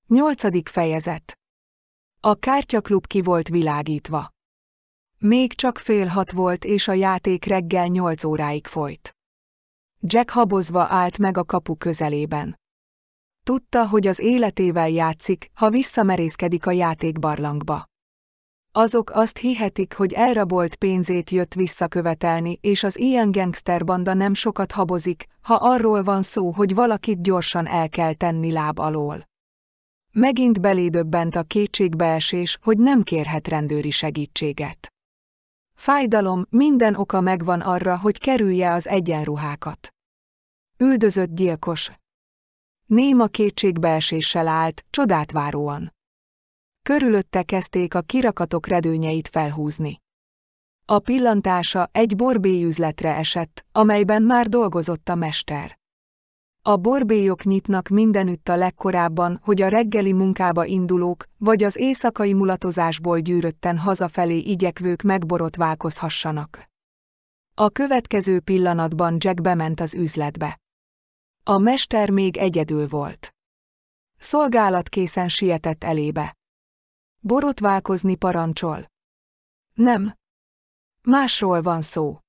Nyolcadik fejezet. A kártyaklub ki volt világítva. Még csak fél hat volt és a játék reggel nyolc óráig folyt. Jack habozva állt meg a kapu közelében. Tudta, hogy az életével játszik, ha visszamerészkedik a játékbarlangba. Azok azt hihetik, hogy elrabolt pénzét jött visszakövetelni, és az ilyen gangsterbanda nem sokat habozik, ha arról van szó, hogy valakit gyorsan el kell tenni láb alól. Megint belédöbbent a kétségbeesés, hogy nem kérhet rendőri segítséget. Fájdalom, minden oka megvan arra, hogy kerülje az egyenruhákat. Üldözött gyilkos. Néma kétségbeeséssel állt, csodát váróan. Körülötte kezdték a kirakatok redőnyeit felhúzni. A pillantása egy borbélyüzletre esett, amelyben már dolgozott a mester. A borbélyok nyitnak mindenütt a legkorábban, hogy a reggeli munkába indulók, vagy az éjszakai mulatozásból gyűrötten hazafelé igyekvők megborotválkozhassanak. A következő pillanatban Jack bement az üzletbe. A mester még egyedül volt. Szolgálatkészen sietett elébe. Borotválkozni parancsol. Nem. Másról van szó.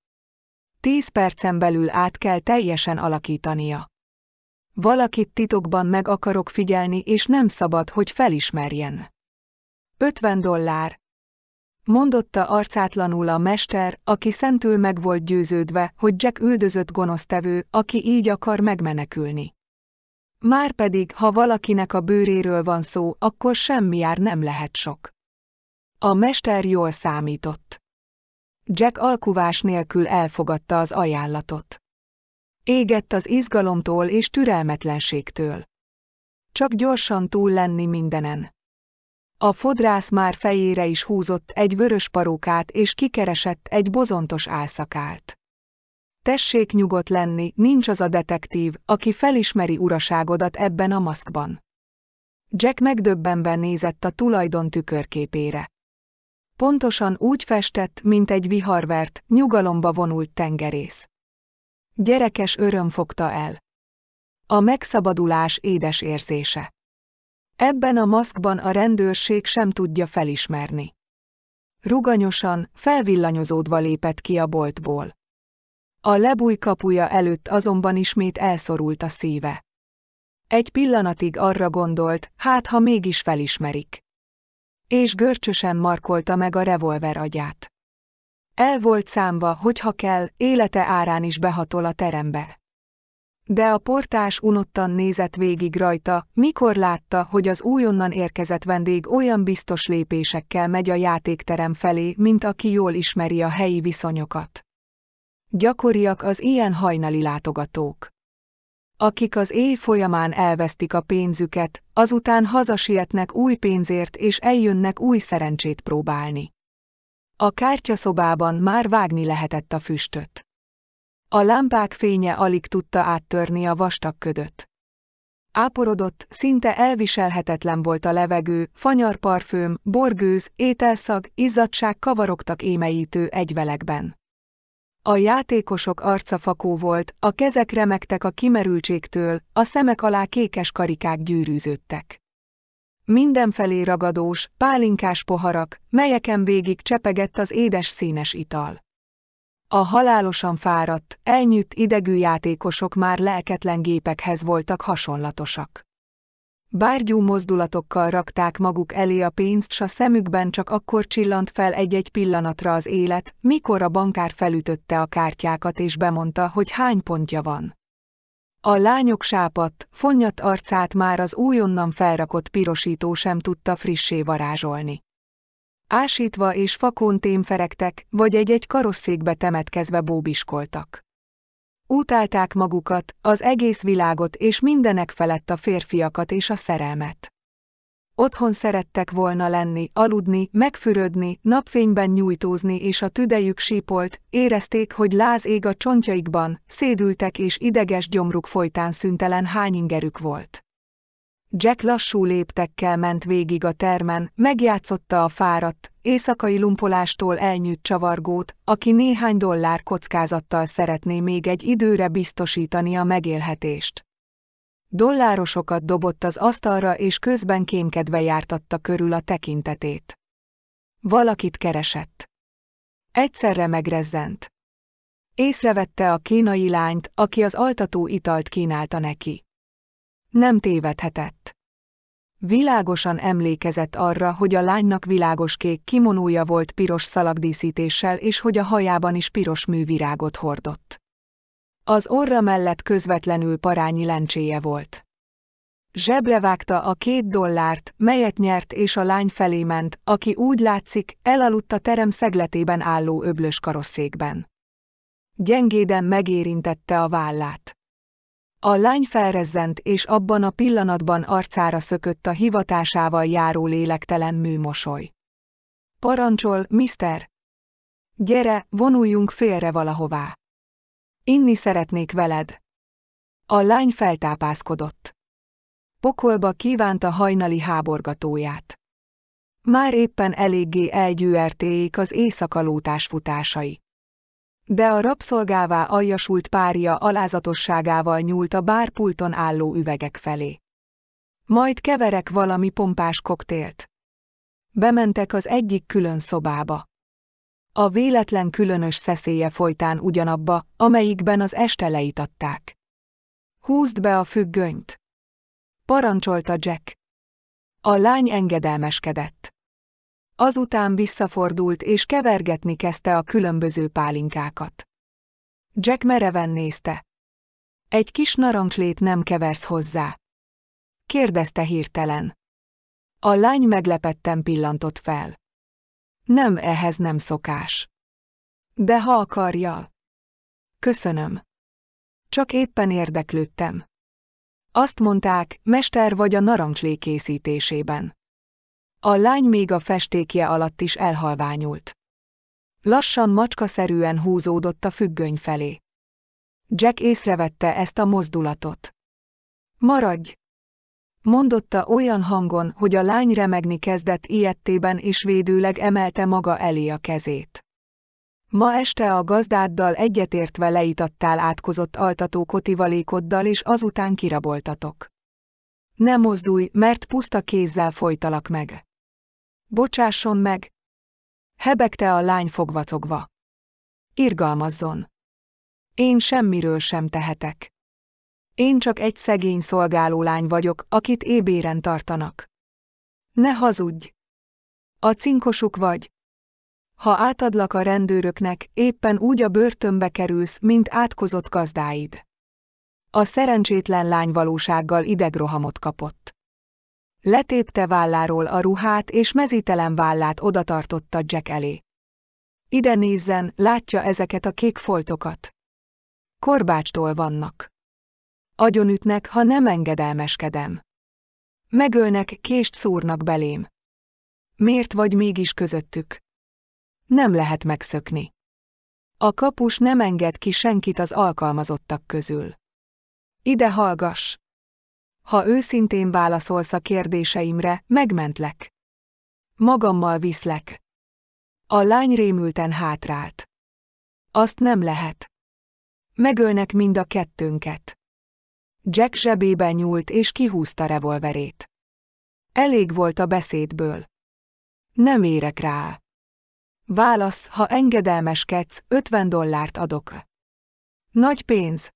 Tíz percen belül át kell teljesen alakítania valakit titokban meg akarok figyelni, és nem szabad, hogy felismerjen. 50 dollár. Mondotta arcátlanul a mester, aki szentül meg volt győződve, hogy Jack üldözött gonosztevő, aki így akar megmenekülni. Márpedig, ha valakinek a bőréről van szó, akkor semmi jár nem lehet sok. A mester jól számított. Jack alkuvás nélkül elfogadta az ajánlatot. Égett az izgalomtól és türelmetlenségtől. Csak gyorsan túl lenni mindenen. A fodrász már fejére is húzott egy vörös parókát és kikeresett egy bozontos álszakált. Tessék nyugodt lenni, nincs az a detektív, aki felismeri uraságodat ebben a maszkban. Jack megdöbbenve nézett a tulajdon tükörképére. Pontosan úgy festett, mint egy viharvert, nyugalomba vonult tengerész. Gyerekes öröm fogta el. A megszabadulás édes érzése. Ebben a maszkban a rendőrség sem tudja felismerni. Ruganyosan, felvillanyozódva lépett ki a boltból. A lebúj kapuja előtt azonban ismét elszorult a szíve. Egy pillanatig arra gondolt, hát ha mégis felismerik. És görcsösen markolta meg a revolver agyát. El volt számva, hogy ha kell, élete árán is behatol a terembe. De a portás unottan nézett végig rajta, mikor látta, hogy az újonnan érkezett vendég olyan biztos lépésekkel megy a játékterem felé, mint aki jól ismeri a helyi viszonyokat. Gyakoriak az ilyen hajnali látogatók akik az éj folyamán elvesztik a pénzüket, azután hazasietnek új pénzért és eljönnek új szerencsét próbálni. A kártyaszobában már vágni lehetett a füstöt. A lámpák fénye alig tudta áttörni a vastag ködöt. Áporodott, szinte elviselhetetlen volt a levegő, fanyarparfőm, borgőz, ételszag, izzadság kavarogtak émeítő egyvelekben. A játékosok arca fakó volt, a kezek remektek a kimerültségtől, a szemek alá kékes karikák gyűrűződtek mindenfelé ragadós, pálinkás poharak, melyeken végig csepegett az édes színes ital. A halálosan fáradt, elnyűtt idegű játékosok már lelketlen gépekhez voltak hasonlatosak. Bárgyú mozdulatokkal rakták maguk elé a pénzt, s a szemükben csak akkor csillant fel egy-egy pillanatra az élet, mikor a bankár felütötte a kártyákat és bemondta, hogy hány pontja van. A lányok sápat, fonnyat arcát már az újonnan felrakott pirosító sem tudta frissé varázsolni. Ásítva és fakón témferegtek, vagy egy-egy karosszékbe temetkezve bóbiskoltak. Utálták magukat, az egész világot és mindenek felett a férfiakat és a szerelmet otthon szerettek volna lenni, aludni, megfürödni, napfényben nyújtózni és a tüdejük sípolt, érezték, hogy láz ég a csontjaikban, szédültek és ideges gyomruk folytán szüntelen hányingerük volt. Jack lassú léptekkel ment végig a termen, megjátszotta a fáradt, éjszakai lumpolástól elnyűtt csavargót, aki néhány dollár kockázattal szeretné még egy időre biztosítani a megélhetést. Dollárosokat dobott az asztalra és közben kémkedve jártatta körül a tekintetét. Valakit keresett. Egyszerre megrezzent. Észrevette a kínai lányt, aki az altató italt kínálta neki. Nem tévedhetett. Világosan emlékezett arra, hogy a lánynak világos kék kimonója volt piros szalagdíszítéssel és hogy a hajában is piros művirágot hordott. Az orra mellett közvetlenül parányi lencséje volt. Zsebre vágta a két dollárt, melyet nyert és a lány felé ment, aki úgy látszik, elaludt a terem szegletében álló öblös karosszékben. Gyengéden megérintette a vállát. A lány felrezzent és abban a pillanatban arcára szökött a hivatásával járó lélektelen műmosoly. Parancsol, mister! Gyere, vonuljunk félre valahová! Inni szeretnék veled. A lány feltápászkodott. Pokolba kívánta hajnali háborgatóját. Már éppen eléggé elgyűertéik az éjszakalótás futásai. De a rabszolgává aljasult párja alázatosságával nyúlt a bárpulton álló üvegek felé. Majd keverek valami pompás koktélt. Bementek az egyik külön szobába. A véletlen különös szeszélye folytán ugyanabba, amelyikben az este leítatták. Húzd be a függönyt! Parancsolta Jack. A lány engedelmeskedett. Azután visszafordult és kevergetni kezdte a különböző pálinkákat. Jack mereven nézte. Egy kis narancslét nem keversz hozzá. Kérdezte hirtelen. A lány meglepetten pillantott fel. Nem ehhez nem szokás. De ha akarja. Köszönöm. Csak éppen érdeklődtem. Azt mondták, mester vagy a narancslé készítésében. A lány még a festékje alatt is elhalványult. Lassan macskaszerűen húzódott a függöny felé. Jack észrevette ezt a mozdulatot. Maradj! mondotta olyan hangon, hogy a lány remegni kezdett ilyettében és védőleg emelte maga elé a kezét. Ma este a gazdáddal egyetértve leitattál átkozott altató kotivalékoddal és azután kiraboltatok. Ne mozdulj, mert puszta kézzel folytalak meg. Bocsásson meg! Hebegte a lány fogvacogva. Irgalmazzon! Én semmiről sem tehetek. Én csak egy szegény szolgálólány vagyok, akit ébéren tartanak. Ne hazudj! A cinkosuk vagy. Ha átadlak a rendőröknek, éppen úgy a börtönbe kerülsz, mint átkozott gazdáid. A szerencsétlen lány valósággal idegrohamot kapott. Letépte válláról a ruhát és mezítelen vállát odatartotta Jack elé. Ide nézzen, látja ezeket a kék foltokat. Korbácstól vannak agyonütnek, ha nem engedelmeskedem. Megölnek, kést szúrnak belém. Miért vagy mégis közöttük? Nem lehet megszökni. A kapus nem enged ki senkit az alkalmazottak közül. Ide hallgass! Ha őszintén válaszolsz a kérdéseimre, megmentlek. Magammal viszlek. A lány rémülten hátrált. Azt nem lehet. Megölnek mind a kettőnket. Jack zsebébe nyúlt és kihúzta revolverét. Elég volt a beszédből. Nem érek rá. Válasz, ha engedelmeskedsz, 50 dollárt adok. Nagy pénz.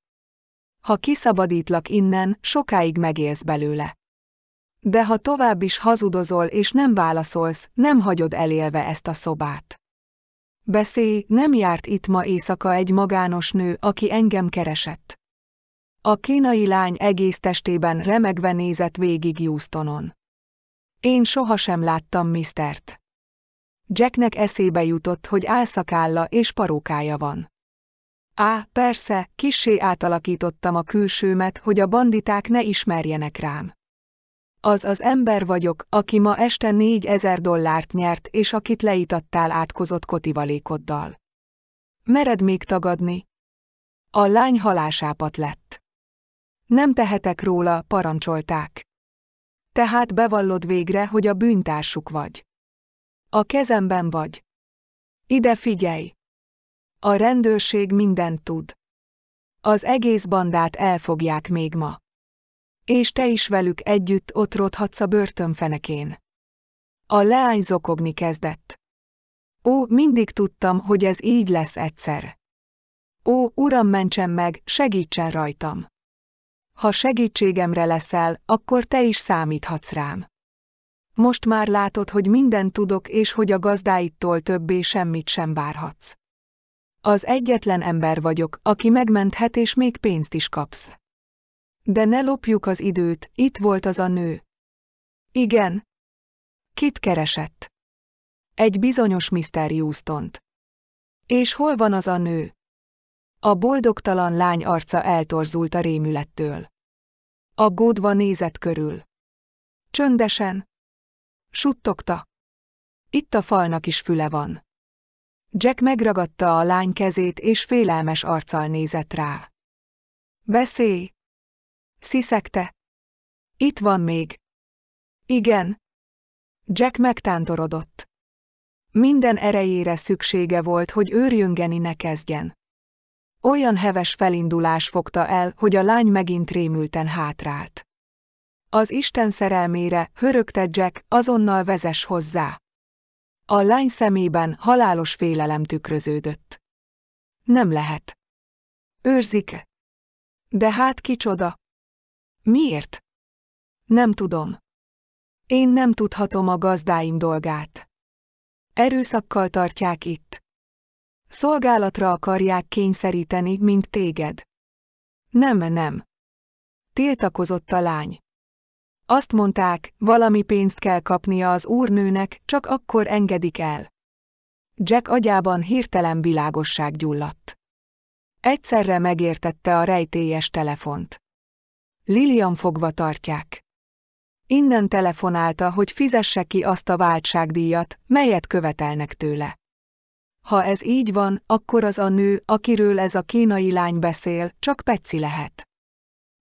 Ha kiszabadítlak innen, sokáig megélsz belőle. De ha tovább is hazudozol és nem válaszolsz, nem hagyod elélve ezt a szobát. Beszélj, nem járt itt ma éjszaka egy magános nő, aki engem keresett. A kínai lány egész testében remegve nézett végig Houstonon. Én sohasem láttam Mistert. Jacknek eszébe jutott, hogy álszakálla és parókája van. Á, persze, kissé átalakítottam a külsőmet, hogy a banditák ne ismerjenek rám. Az az ember vagyok, aki ma este négyezer dollárt nyert, és akit leitattál átkozott kotivalékoddal. Mered még tagadni? A lány halásápat lett nem tehetek róla, parancsolták. Tehát bevallod végre, hogy a bűntársuk vagy. A kezemben vagy. Ide figyelj! A rendőrség mindent tud. Az egész bandát elfogják még ma. És te is velük együtt otrodhatsz a börtönfenekén. A leány zokogni kezdett. Ó, mindig tudtam, hogy ez így lesz egyszer. Ó, uram, mentsen meg, segítsen rajtam! Ha segítségemre leszel, akkor te is számíthatsz rám. Most már látod, hogy mindent tudok, és hogy a gazdáittól többé semmit sem várhatsz. Az egyetlen ember vagyok, aki megmenthet, és még pénzt is kapsz. De ne lopjuk az időt, itt volt az a nő. Igen. Kit keresett? Egy bizonyos Mr. Houston-t. És hol van az a nő? A boldogtalan lány arca eltorzult a rémülettől. Aggódva nézett körül. Csöndesen. Suttogta. Itt a falnak is füle van. Jack megragadta a lány kezét és félelmes arccal nézett rá. Beszélj! Sziszegte. Itt van még. Igen. Jack megtántorodott. Minden erejére szüksége volt, hogy őrjöngeni ne kezdjen. Olyan heves felindulás fogta el, hogy a lány megint rémülten hátrált. Az Isten szerelmére, hörögte Jack, azonnal vezes hozzá. A lány szemében halálos félelem tükröződött. Nem lehet. Őrzik-e? De hát kicsoda? Miért? Nem tudom. Én nem tudhatom a gazdáim dolgát. Erőszakkal tartják itt. Szolgálatra akarják kényszeríteni, mint téged. Nem, nem. Tiltakozott a lány. Azt mondták, valami pénzt kell kapnia az úrnőnek, csak akkor engedik el. Jack agyában hirtelen világosság gyulladt. Egyszerre megértette a rejtélyes telefont. Lilian fogva tartják. Innen telefonálta, hogy fizesse ki azt a váltságdíjat, melyet követelnek tőle. Ha ez így van, akkor az a nő, akiről ez a kínai lány beszél, csak peci lehet.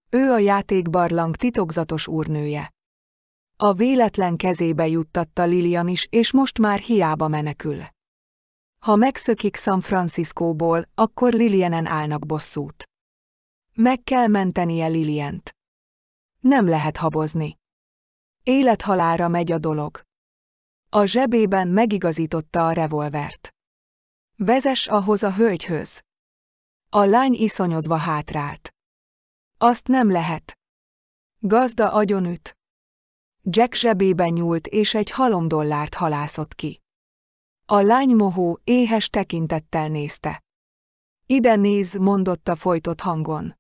Ő a játékbarlang titokzatos úrnője. A véletlen kezébe juttatta Lilian is, és most már hiába menekül. Ha megszökik San Franciscóból, akkor Lilianen állnak bosszút. Meg kell mentenie Lilient. Nem lehet habozni. Élethalára megy a dolog. A zsebében megigazította a revolvert. Vezes ahhoz a hölgyhöz. A lány iszonyodva hátrált. Azt nem lehet. Gazda agyonüt. Jack zsebébe nyúlt és egy halom dollárt halászott ki. A lány mohó, éhes tekintettel nézte. Ide néz, mondotta folytott hangon.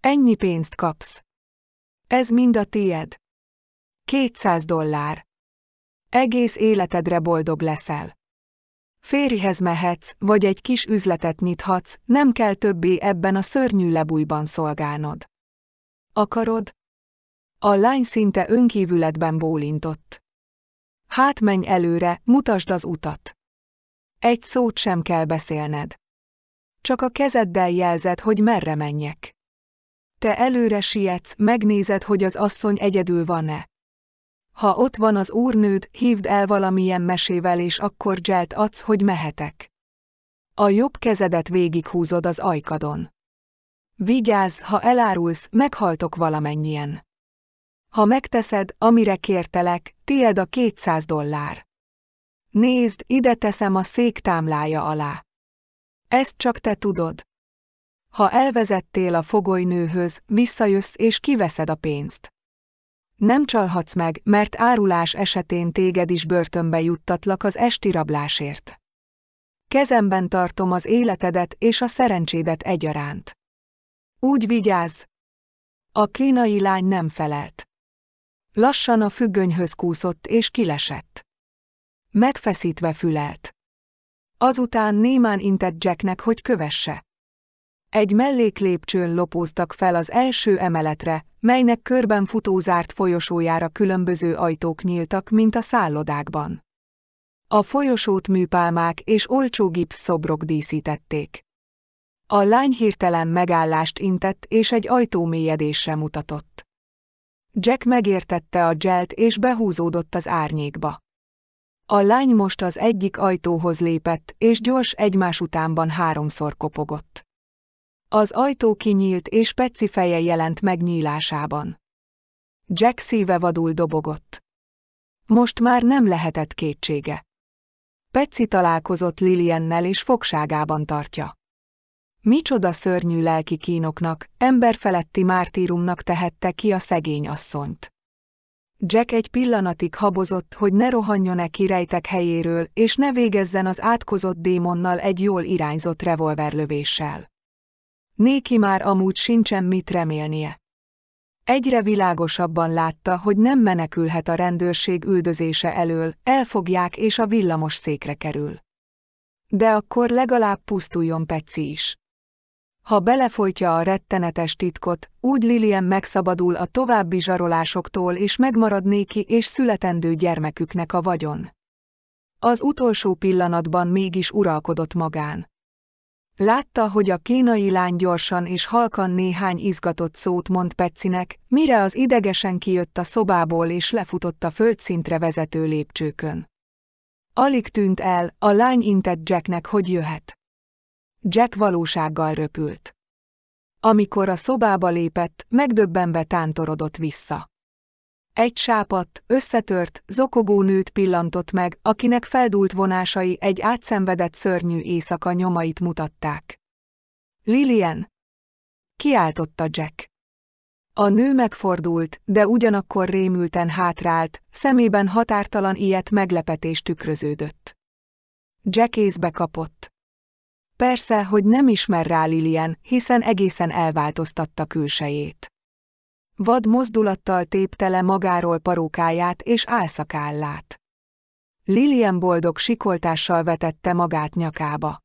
Ennyi pénzt kapsz. Ez mind a tied. Kétszáz dollár. Egész életedre boldog leszel férihez mehetsz, vagy egy kis üzletet nyithatsz, nem kell többé ebben a szörnyű lebújban szolgálnod. Akarod? A lány szinte önkívületben bólintott. Hát menj előre, mutasd az utat. Egy szót sem kell beszélned. Csak a kezeddel jelzed, hogy merre menjek. Te előre sietsz, megnézed, hogy az asszony egyedül van-e. Ha ott van az úrnőd, hívd el valamilyen mesével és akkor dzselt adsz, hogy mehetek. A jobb kezedet végighúzod az ajkadon. Vigyázz, ha elárulsz, meghaltok valamennyien. Ha megteszed, amire kértelek, tied a 200 dollár. Nézd, ide teszem a szék támlája alá. Ezt csak te tudod. Ha elvezettél a fogolynőhöz, visszajössz és kiveszed a pénzt. Nem csalhatsz meg, mert árulás esetén téged is börtönbe juttatlak az esti rablásért. Kezemben tartom az életedet és a szerencsédet egyaránt. Úgy vigyázz! A kínai lány nem felelt. Lassan a függönyhöz kúszott és kilesett. Megfeszítve fülelt. Azután némán intett Jacknek, hogy kövesse. Egy melléklépcsőn lopóztak fel az első emeletre, melynek körben futózárt folyosójára különböző ajtók nyíltak, mint a szállodákban. A folyosót műpálmák és olcsó gipsz szobrok díszítették. A lány hirtelen megállást intett és egy ajtó mélyedésre mutatott. Jack megértette a dzselt és behúzódott az árnyékba. A lány most az egyik ajtóhoz lépett, és gyors egymás utánban háromszor kopogott. Az ajtó kinyílt és Peci feje jelent meg nyílásában. Jack szíve vadul dobogott. Most már nem lehetett kétsége. Peci találkozott Liliennel és fogságában tartja. Micsoda szörnyű lelki kínoknak, emberfeletti mártírumnak tehette ki a szegény asszonyt. Jack egy pillanatig habozott, hogy ne rohanjon-e kirejtek helyéről, és ne végezzen az átkozott démonnal egy jól irányzott revolverlövéssel. Néki már amúgy sincsen mit remélnie. Egyre világosabban látta, hogy nem menekülhet a rendőrség üldözése elől, elfogják és a villamos székre kerül. De akkor legalább pusztuljon Peci is. Ha belefolytja a rettenetes titkot, úgy Lilien megszabadul a további zsarolásoktól és megmarad néki és születendő gyermeküknek a vagyon. Az utolsó pillanatban mégis uralkodott magán. Látta, hogy a kínai lány gyorsan és halkan néhány izgatott szót mond Peccinek, mire az idegesen kijött a szobából és lefutott a földszintre vezető lépcsőkön. Alig tűnt el, a lány intett Jacknek, hogy jöhet. Jack valósággal röpült. Amikor a szobába lépett, megdöbbenve tántorodott vissza. Egy sápat, összetört, zokogó nőt pillantott meg, akinek feldult vonásai egy átszenvedett szörnyű éjszaka nyomait mutatták. Lilien! Kiáltotta Jack. A nő megfordult, de ugyanakkor rémülten hátrált, szemében határtalan ilyet meglepetés tükröződött. Jack észbe kapott. Persze, hogy nem ismer rá Lilien, hiszen egészen elváltoztatta külsejét. Vad mozdulattal tépte le magáról parókáját és álszakállát. Lilian boldog sikoltással vetette magát nyakába.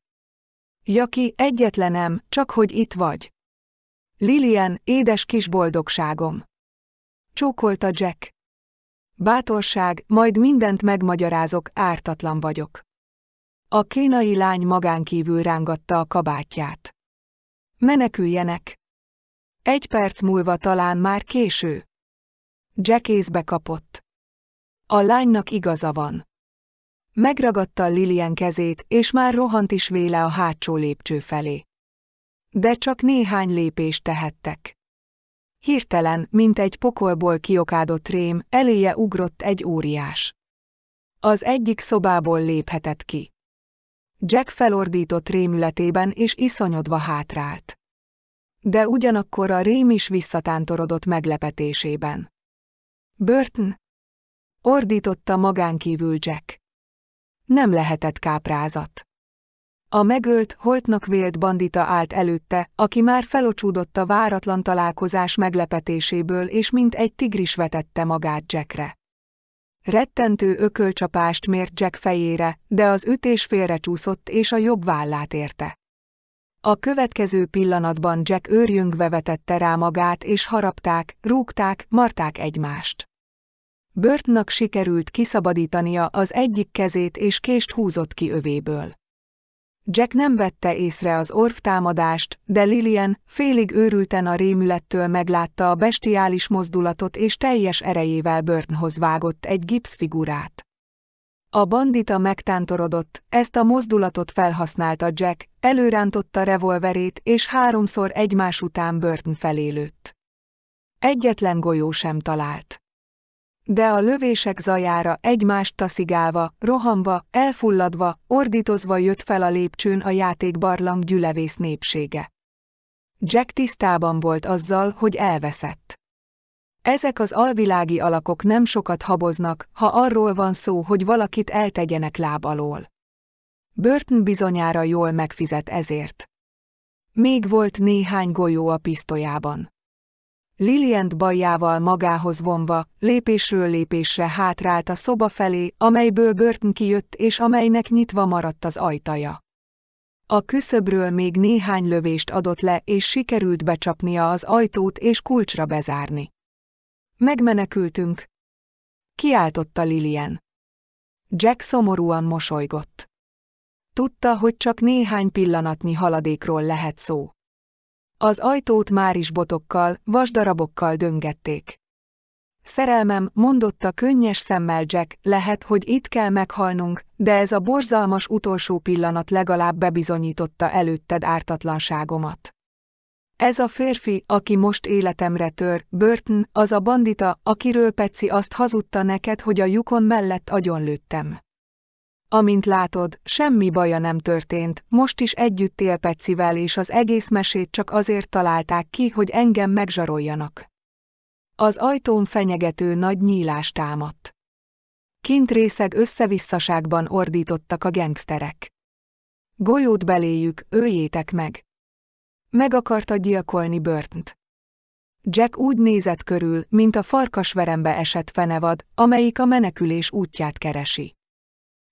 Jaki, egyetlenem, csak hogy itt vagy. Lilian, édes kis boldogságom. Csókolta Jack. Bátorság, majd mindent megmagyarázok, ártatlan vagyok. A kínai lány magánkívül rángatta a kabátját. Meneküljenek! Egy perc múlva talán már késő. Jack észbe kapott. A lánynak igaza van. Megragadta Lilian kezét, és már rohant is véle a hátsó lépcső felé. De csak néhány lépést tehettek. Hirtelen, mint egy pokolból kiokádott rém, eléje ugrott egy óriás. Az egyik szobából léphetett ki. Jack felordított rémületében és iszonyodva hátrált. De ugyanakkor a rém is visszatántorodott meglepetésében. Burton? Ordította magánkívül Jack. Nem lehetett káprázat. A megölt, holtnak vélt bandita állt előtte, aki már felocsúdott a váratlan találkozás meglepetéséből és mint egy tigris vetette magát Jackre. Rettentő ökölcsapást mért Jack fejére, de az ütés félrecsúszott és a jobb vállát érte. A következő pillanatban Jack őrjöngve vetette rá magát és harapták, rúgták, marták egymást. Börtnak sikerült kiszabadítania az egyik kezét és kést húzott ki övéből. Jack nem vette észre az orvtámadást, de Lillian félig őrülten a rémülettől meglátta a bestiális mozdulatot és teljes erejével Burtonhoz vágott egy figurát. A bandita megtántorodott, ezt a mozdulatot felhasználta Jack, előrántotta revolverét és háromszor egymás után Burton felé lőtt. Egyetlen golyó sem talált. De a lövések zajára egymást taszigálva, rohanva, elfulladva, ordítozva jött fel a lépcsőn a játékbarlang gyülevész népsége. Jack tisztában volt azzal, hogy elveszett. Ezek az alvilági alakok nem sokat haboznak, ha arról van szó, hogy valakit eltegyenek láb alól. Burton bizonyára jól megfizet ezért. Még volt néhány golyó a pisztolyában. Lilient bajjával magához vonva, lépésről lépésre hátrált a szoba felé, amelyből Burton kijött és amelynek nyitva maradt az ajtaja. A küszöbről még néhány lövést adott le és sikerült becsapnia az ajtót és kulcsra bezárni. Megmenekültünk! Kiáltotta Lilian. Jack szomorúan mosolygott. Tudta, hogy csak néhány pillanatnyi haladékról lehet szó. Az ajtót már is botokkal, vasdarabokkal döngették. Szerelmem, mondotta könnyes szemmel Jack, lehet, hogy itt kell meghalnunk, de ez a borzalmas utolsó pillanat legalább bebizonyította előtted ártatlanságomat. Ez a férfi, aki most életemre tör, Burton, az a bandita, akiről Peci azt hazudta neked, hogy a lyukon mellett agyonlőttem. Amint látod, semmi baja nem történt, most is együtt él Pecivel és az egész mesét csak azért találták ki, hogy engem megzsaroljanak. Az ajtón fenyegető nagy nyílás támadt. Kint részeg összevisszaságban ordítottak a gengszterek. Golyót beléjük, őjétek meg! Meg akarta gyilkolni Börtnt. Jack úgy nézett körül, mint a farkasverembe esett fenevad, amelyik a menekülés útját keresi.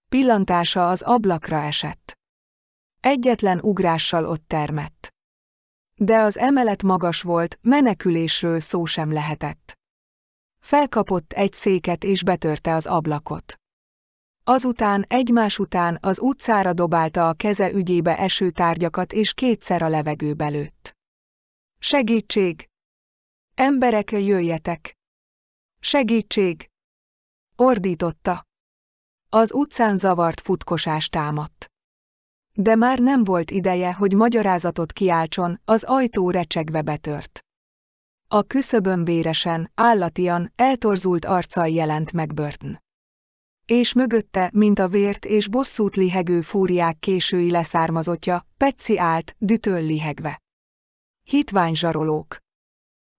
Pillantása az ablakra esett. Egyetlen ugrással ott termett. De az emelet magas volt, menekülésről szó sem lehetett. Felkapott egy széket és betörte az ablakot. Azután egymás után az utcára dobálta a keze ügyébe eső tárgyakat és kétszer a levegő belőtt. Segítség! Emberek, jöjjetek! Segítség! Ordította. Az utcán zavart futkosás támadt. De már nem volt ideje, hogy magyarázatot kiáltson, az ajtó recsegve betört. A küszöbön véresen, állatian, eltorzult arccal jelent meg Burton és mögötte, mint a vért és bosszút lihegő fúriák késői leszármazottja, Peci állt, dütöl lihegve. Hitvány zsarolók.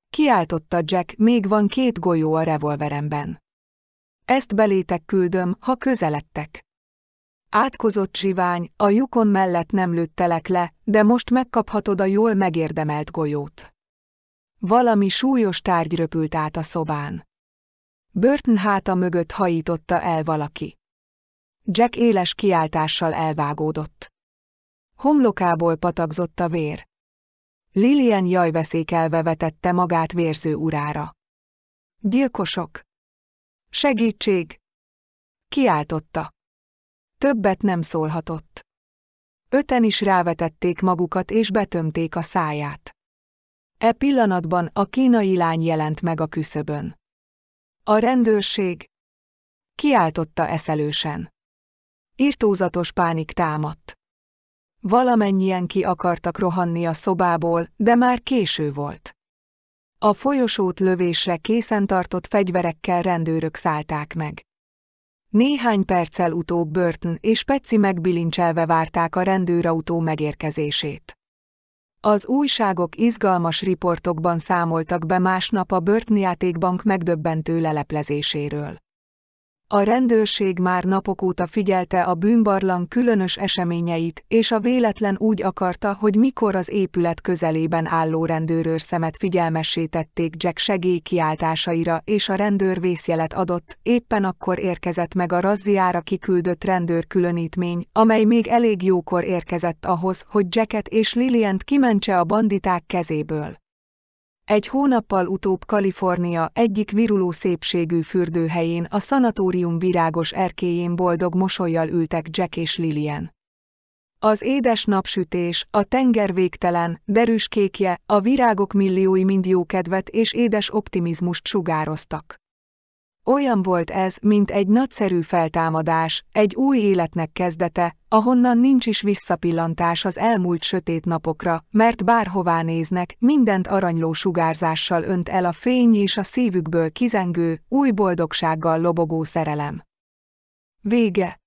Kiáltotta Jack, még van két golyó a revolveremben. Ezt belétek küldöm, ha közeledtek. Átkozott zsivány, a lyukon mellett nem lőttelek le, de most megkaphatod a jól megérdemelt golyót. Valami súlyos tárgy röpült át a szobán. Burton háta mögött hajította el valaki. Jack éles kiáltással elvágódott. Homlokából patakzott a vér. Lilian jajveszékelve vetette magát vérző urára. Gyilkosok! Segítség! Kiáltotta. Többet nem szólhatott. Öten is rávetették magukat és betömték a száját. E pillanatban a kínai lány jelent meg a küszöbön. A rendőrség! Kiáltotta eszelősen. Irtózatos pánik támadt. Valamennyien ki akartak rohanni a szobából, de már késő volt. A folyosót lövésre készen tartott fegyverekkel rendőrök szállták meg. Néhány perccel utóbb Burton és Peci megbilincselve várták a rendőrautó megérkezését. Az újságok izgalmas riportokban számoltak be másnap a Börtnjátékbank megdöbbentő leleplezéséről. A rendőrség már napok óta figyelte a bűnbarlang különös eseményeit, és a véletlen úgy akarta, hogy mikor az épület közelében álló rendőrőr szemet figyelmesítették Jack Jack segélykiáltásaira, és a rendőr vészjelet adott, éppen akkor érkezett meg a razziára kiküldött rendőr különítmény, amely még elég jókor érkezett ahhoz, hogy Jacket és Lilient kimentse a banditák kezéből. Egy hónappal utóbb Kalifornia egyik viruló szépségű fürdőhelyén a szanatórium virágos erkéjén boldog mosolyjal ültek Jack és Lillian. Az édes napsütés, a tenger végtelen, derűs kékje, a virágok milliói mind jókedvet és édes optimizmust sugároztak. Olyan volt ez, mint egy nagyszerű feltámadás, egy új életnek kezdete, ahonnan nincs is visszapillantás az elmúlt sötét napokra, mert bárhová néznek, mindent aranyló sugárzással önt el a fény és a szívükből kizengő, új boldogsággal lobogó szerelem. Vége